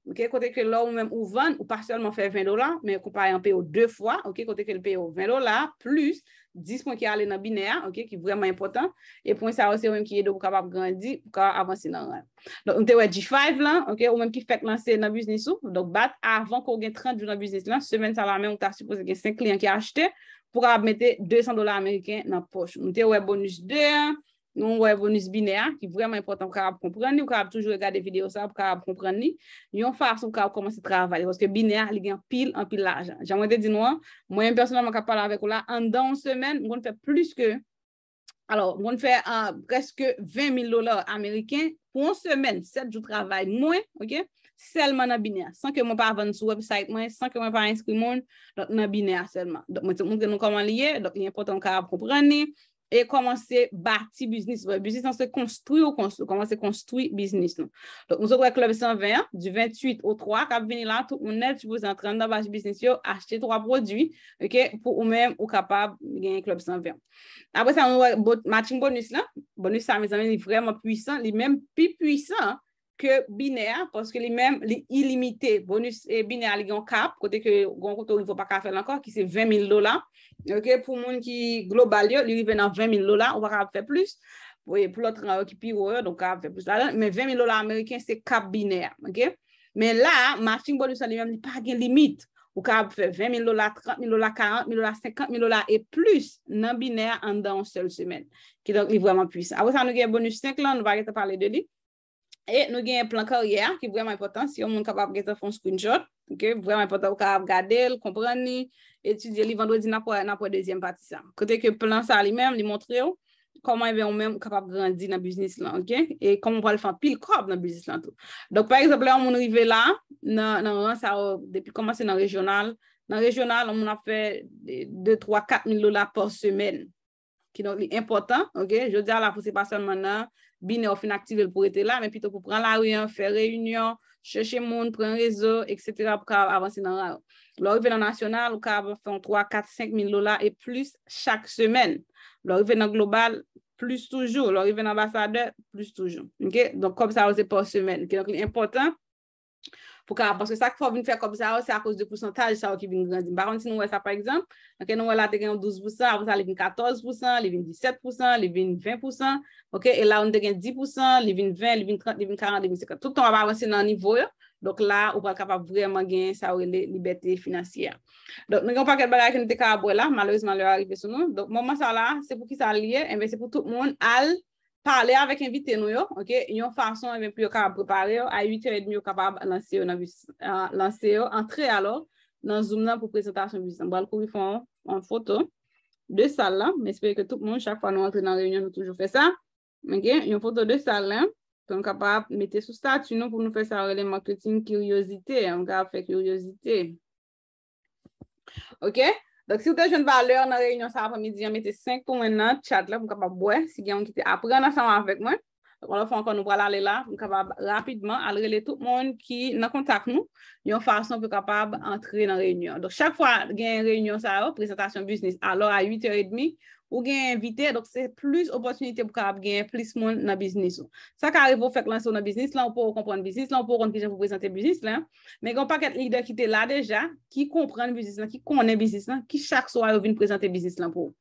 Speaker 1: Ok, kote ke lò ou mèm ou van, ou pasyon mèm fè 20 dolar, mè koupare an peyo 2 fwa, ok, kote ke lè peyo 20 dolar, plus 10 pwen kè alè nan binè a, ok, ki vreman important, e pwen sa wè se ou mèm ki yè do pou kabab grandi ou ka avansi nan an. Don, mè te wè G5 lan, ok, ou mèm ki fèk lanse nan biznisou, don bat avan kò gen 30 jou nan biznisou lan, semen sa la mè mèm ou ta supose gen 5 kliyan ki achete pou kabab mette 200 dolar Ameriken nan poche. Mè te wè bonus 2, 1. Nou wèvounis bine a, ki vwèman impotant pou karab kompren ni, pou karab toujou regade video sa, pou karab kompren ni, yon farsou pou karab komanse travay, wòske bine a li gen pil an pil lajan. Jan mwen de di nou an, mwen yon personan mwen ka pala avèk ou la, an dan an semen, mwen fè plus ke, alò, mwen fè an preske 20 000 lola Ameriken, pou an semen, 7 jou travay mwen, ok, selman an bine a, san ke mwen pa avan sou website mwen, san ke mwen pa inskri moun, lòk nan bine a selman. Mwen te moun gen nou koman liye, lòk y E koman se bati biznis. Biznis an se konstruy ou koman se konstruy biznis nou. Nou sou kwa klub 120 an. Du 28 ou 3. Kap vini la tout ou net. Sou pou zentren nan bati biznis yo. Achete 3 prodwi. Ok. Pou ou men ou kapab genye klub 120. Apo sa nou wè matching bonus la. Bonus sa mè zanmen li vreman pwisan. Li men pi pwisan an. ke binèr, pwoske li mèm li ilimite, bonus e binèr li gen kap, kote ke gon koto li vò pa kap fèl ankon, ki se 20 000 lola, pou moun ki global yo, li vè nan 20 000 lola, wakar ap fè plus, pou lòtran wè ki pi wò, donk ap fè plus lalè, men 20 000 lola Amerikèn se kap binèr, men la, matching bonus li mèm li pa gen limit, wakar ap fè 20 000 lola, 30 000 lola, 40 000 lola, 50 000 lola, e plus nan binèr an dan 1 sèl sèmen, ki donk li vèman pwis. A wè sa nou gen bonus Et nou gen yon plan karyer ki vreman important si yon moun kapap gete fon screenshot. Vreman important ou kapap gade l, kompran ni, etudye li vandwazi na pou e dezyen pati sa. Kote ke plan sa li menm, li montre ou, koman yon menm kapap grandi nan biznis lan. Et koman pou alifan pil kop nan biznis lan tou. Dok par exemple, yon moun rive la, nan Ransarou, depi koman se nan rejonal. Nan rejonal, yon moun a fe 2-3-4 mil lola por semen. Ki nou li important, ok, jodi ala fose pasan manan. Binè of inaktive pou ete la, men pito pou pran la riyan, fè rèyunyon, chèche moun, pran rezo, etc. pou ka avansi nan rè. Lò rive nan nasyonal, pou ka avansi nan 3, 4, 5 min lola e plus chak semen. Lò rive nan global, plus toujou. Lò rive nan ambassadeur, plus toujou. Donk kom sa avansi pou semen. Donk lè important, pou karaposke sa ki fò vini fè kòp sa ou, sa a kòs de pousantaj sa ou ki vini grandin. Baroun si nou wè sa par exemple, nou wè la te gen 12%, avonsa li vini 14%, li vini 17%, li vini 20%, e la ou ni te gen 10%, li vini 20, li vini 30, li vini 40, li vini 50, touton wè pa avansi nan nivou yo, doke la ou pa kapap vreman gen sa ou libeti finansiyan. Donk nou gen wè pa kèd bagay ki nou te karap wè la, malouzman lè wè aripe sou nou. Donk moun masal la, se pou ki sa liye, enve se pou tout moun al pale avèk invite nou yo, ok, yon fason evèm eh pou yo kare preparè yo, a 8h30 yo kare lanse yo, euh, lanse yo, antre alò, nan zoom nan pou prezentasyon vizitambal, kou vi fò an foto, dè sal lan, mè espè ke tout moun chak fò an nou antre nan reynyon nou toujou fè sa, mè gen, yon foto dè sal lan, pou yon kare mette sou statu nou pou nou fè sa rele marketing kiryosite, yon kare fè kiryosite, ok? Donk si ou te jen valer nan reynyon sa apan midi, yon mette 5 pou men nan tchat la, mwen kapap bwe, si gen yon kite apre nan san anvek mwen. Donk wala fwa ankon nou pral ale la, mwen kapap rapidman, ale rele tout moun ki nan kontak nou, yon fason pou kapap entre nan reynyon. Donk chak fwa gen reynyon sa apan, presentasyon bisnis, alor a 8 h et demi, Ou genye invite, dok se plus opotunite pou ka ap genye plis moun nan biznis ou. Sa ka arrivo fek lan sou nan biznis, lan ou pou ou kompran biznis, lan ou pou ou konti jen pou prezante biznis lan. Men genwa pa ket lider ki te la deja, ki kompran biznis lan, ki konen biznis lan, ki chak soya ou vin prezante biznis lan pou.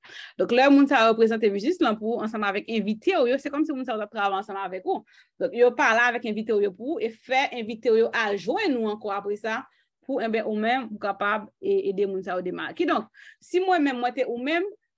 Speaker 1: Dok le moun sa reprezante biznis lan pou, ansan avèk invite ou yo, se kom se moun sa repre avansan avèk ou. Dok yo pala avèk invite ou yo pou, e fe invite ou yo a jwen nou anko apri sa, pou enbe ou men pou kapab e de moun sa ou demar. Ki don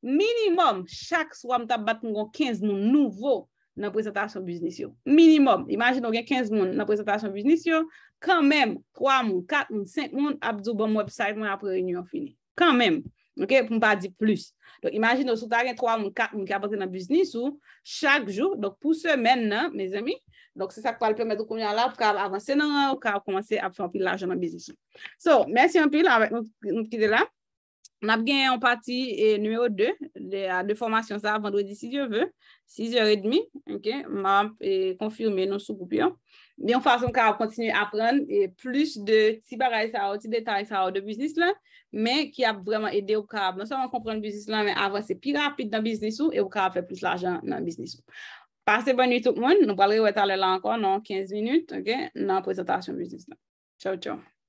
Speaker 1: minimum, chak sou a mwen ta bat mwen kon 15 moun nouvo nan prezentasyon biznis yo. Minimum, imajin nou gen 15 moun nan prezentasyon biznis yo, kanmem, 3 moun, 4 moun, 5 moun ap zou bon mwen website mwen ap renyon fini. Kanmem, mwen pa di plus. Donc, imajin nou sou ta gen 3 moun, 4 moun ki a bat gen nan biznis yo, chak jou, donc pou semen nan, mèzèmi, donc se sa kwa l pèmèdou kon yon la, pou ka avanse nan an, pou ka avanse ap fè anpil la jan nan biznis yo. So, mèsi anpil avèk nou fide la. N ap gen an pati euh, numero 2, de a 2 formasyon sa vandredi 6 yo ve, 6 yo edmi, m ap konfirme euh, nou sou goupyon. M yon fason ka ap kontinu ap ren euh, plus de ti baray sa ou, ti detay sa ou de bisnis non, la, men ki ap vreman ede ou ka ap, non sa m an komprene bisnis la, men avanse pi rapit nan bisnis ou, e ou ka ap fe plis la jan nan bisnis ou. Pase boni tout moun, nou balri ou etale la an kon, nan 15 minut, ok, nan prezentasyon bisnis la. Chow, chow.